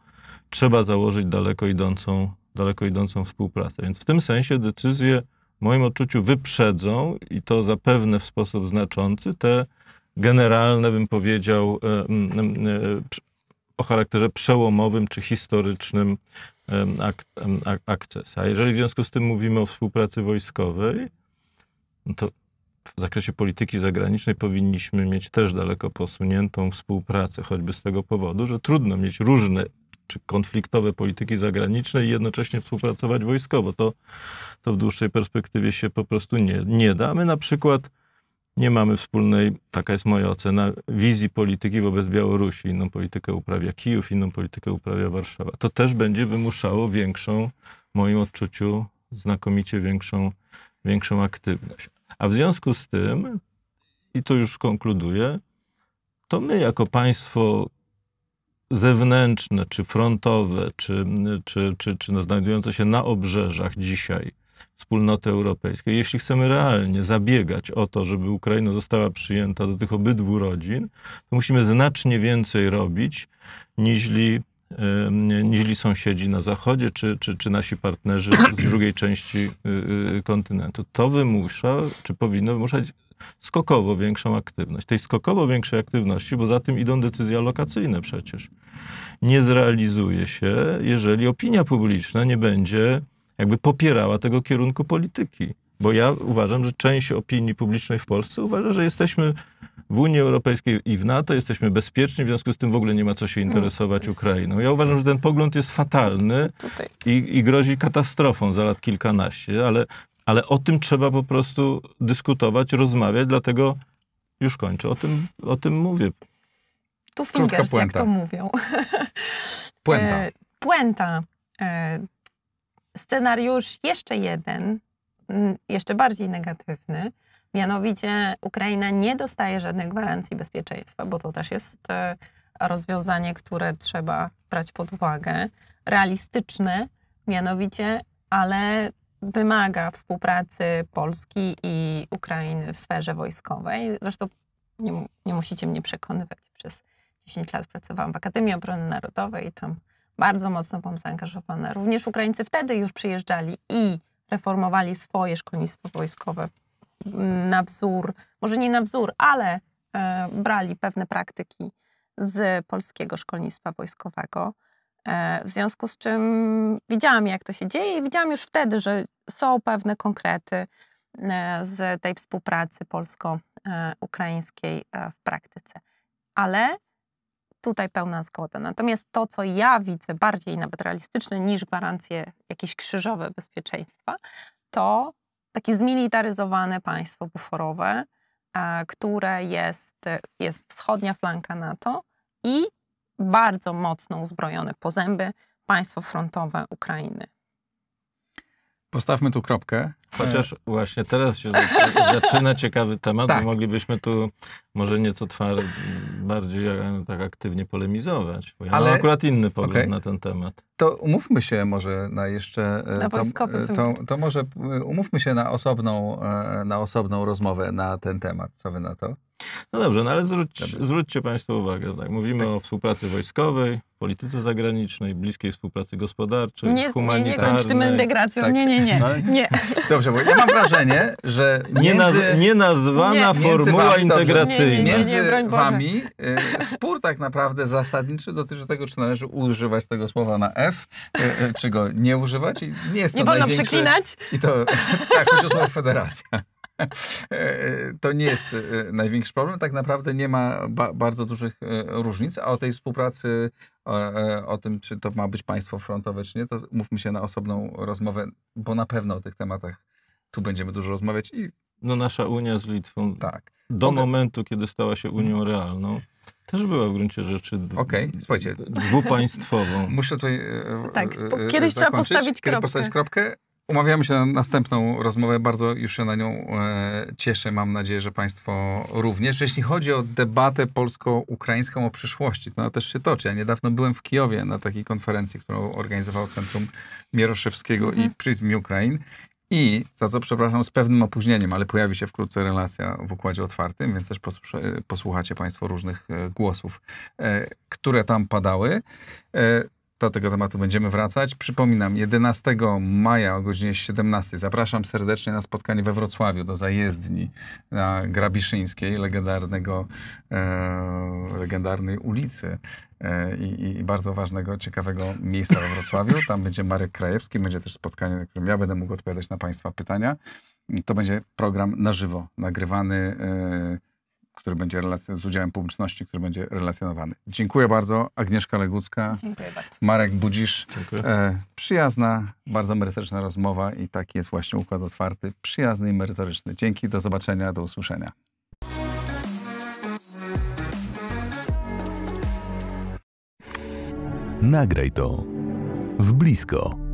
trzeba założyć daleko idącą, daleko idącą współpracę. Więc w tym sensie decyzje w moim odczuciu wyprzedzą i to zapewne w sposób znaczący te generalne, bym powiedział, e, e, o charakterze przełomowym czy historycznym ak akces. A jeżeli w związku z tym mówimy o współpracy wojskowej, no to w zakresie polityki zagranicznej powinniśmy mieć też daleko posuniętą współpracę, choćby z tego powodu, że trudno mieć różne czy konfliktowe polityki zagraniczne i jednocześnie współpracować wojskowo. To, to w dłuższej perspektywie się po prostu nie, nie da. My na przykład nie mamy wspólnej, taka jest moja ocena, wizji polityki wobec Białorusi. Inną politykę uprawia Kijów, inną politykę uprawia Warszawa. To też będzie wymuszało większą, w moim odczuciu, znakomicie większą, większą aktywność. A w związku z tym, i to już konkluduję, to my jako państwo zewnętrzne, czy frontowe, czy, czy, czy, czy no znajdujące się na obrzeżach dzisiaj, wspólnoty europejskiej, jeśli chcemy realnie zabiegać o to, żeby Ukraina została przyjęta do tych obydwu rodzin, to musimy znacznie więcej robić niźli, niżli sąsiedzi na zachodzie czy, czy, czy nasi partnerzy z drugiej części y, y, kontynentu. To wymusza, czy powinno wymuszać skokowo większą aktywność. Tej skokowo większej aktywności, bo za tym idą decyzje alokacyjne przecież, nie zrealizuje się, jeżeli opinia publiczna nie będzie jakby popierała tego kierunku polityki. Bo ja uważam, że część opinii publicznej w Polsce uważa, że jesteśmy w Unii Europejskiej i w NATO, jesteśmy bezpieczni, w związku z tym w ogóle nie ma co się mm, interesować no, Ukrainą. Ja uważam, że ten pogląd jest fatalny i, i grozi katastrofą za lat kilkanaście, ale, ale o tym trzeba po prostu dyskutować, rozmawiać, dlatego już kończę. O tym, o tym mówię. Tu fingers, jak to mówią. <laughs> Puenta. E, puenta. E, scenariusz jeszcze jeden, mm, jeszcze bardziej negatywny, mianowicie Ukraina nie dostaje żadnych gwarancji bezpieczeństwa, bo to też jest e, rozwiązanie, które trzeba brać pod uwagę, realistyczne mianowicie, ale wymaga współpracy Polski i Ukrainy w sferze wojskowej. Zresztą nie, nie musicie mnie przekonywać przez 10 lat pracowałam w Akademii Obrony Narodowej i tam bardzo mocno byłam zaangażowana. Również Ukraińcy wtedy już przyjeżdżali i reformowali swoje szkolnictwo wojskowe na wzór, może nie na wzór, ale e, brali pewne praktyki z polskiego szkolnictwa wojskowego. E, w związku z czym widziałam, jak to się dzieje i widziałam już wtedy, że są pewne konkrety e, z tej współpracy polsko-ukraińskiej e, e, w praktyce. Ale tutaj pełna zgoda. Natomiast to, co ja widzę bardziej nawet realistyczne niż gwarancje jakieś krzyżowe bezpieczeństwa, to takie zmilitaryzowane państwo buforowe, e, które jest, jest wschodnia flanka NATO i bardzo mocno uzbrojone po zęby państwo frontowe Ukrainy. Postawmy tu kropkę. Chociaż właśnie teraz się <laughs> zaczyna ciekawy temat, tak. bo moglibyśmy tu może nieco twar- bardziej e, tak aktywnie polemizować. Ja Ale... mam akurat inny pogląd okay. na ten temat. To umówmy się może na jeszcze... E, na to, e, to, to, może umówmy się na osobną, na osobną rozmowę na ten temat. Co wy na to? No dobrze, no ale zwróć, zwróćcie Państwo uwagę. Tak? Mówimy tak. o współpracy wojskowej, polityce zagranicznej, bliskiej współpracy gospodarczej, nie, humanitarnej. Nie, nie tym integracją. Tak. Nie, nie, nie. No nie. Dobrze, bo ja mam wrażenie, że między... nie, nazwana nie, formuła wami, integracyjna. Nie, nie, nie, między wami y, spór tak naprawdę zasadniczy dotyczy tego, czy należy używać tego słowa na F, y, y, czy go nie używać. I nie jest to wolno przeklinać. I to <laughs> tak, choć o Federacja. <laughs> E, to nie jest e, największy problem. Tak naprawdę nie ma ba bardzo dużych e, różnic, a o tej współpracy, o, o, tym, czy to ma być państwo frontowe, czy nie, to mówmy się na osobną rozmowę, bo na pewno o tych tematach tu będziemy dużo rozmawiać. I... No nasza Unia z Litwą. Tak. Do One... momentu, kiedy stała się Unią mhm. realną. Też była w gruncie rzeczy okay, słuchajcie. dwupaństwową. Muszę tutaj. E, tak, kiedyś zakończyć. trzeba postawić kropkę. Kiedy postawić kropkę. Umawiamy się na następną rozmowę. Bardzo już się na nią e, cieszę. Mam nadzieję, że Państwo również. Jeśli chodzi o debatę polsko-ukraińską o przyszłości, to ona też się toczy. Ja niedawno byłem w Kijowie na takiej konferencji, którą organizował Centrum Mieroszewskiego mhm. i Prism Ukraine. I, za co przepraszam, z pewnym opóźnieniem, ale pojawi się wkrótce relacja w Układzie Otwartym, więc też e, posłuchacie Państwo różnych e, głosów, które tam padały do tego tematu będziemy wracać. Przypominam, 11 maja o godzinie 17 zapraszam serdecznie na spotkanie we Wrocławiu do zajezdni na Grabiszyńskiej, legendarnego, e, legendarnej ulicy e, i, i, bardzo ważnego, ciekawego miejsca we Wrocławiu. Tam będzie Marek Krajewski, będzie też spotkanie, na którym ja będę mógł odpowiadać na Państwa pytania. To będzie program na żywo, nagrywany e, który będzie relacja, z udziałem publiczności, który będzie relacjonowany. Dziękuję bardzo. Agnieszka Legucka. Dziękuję bardzo. Marek Budzisz. Dziękuję. E, przyjazna, bardzo merytoryczna rozmowa i taki jest właśnie Układ Otwarty. Przyjazny i merytoryczny. Dzięki, do zobaczenia, do usłyszenia. Nagraj to w blisko.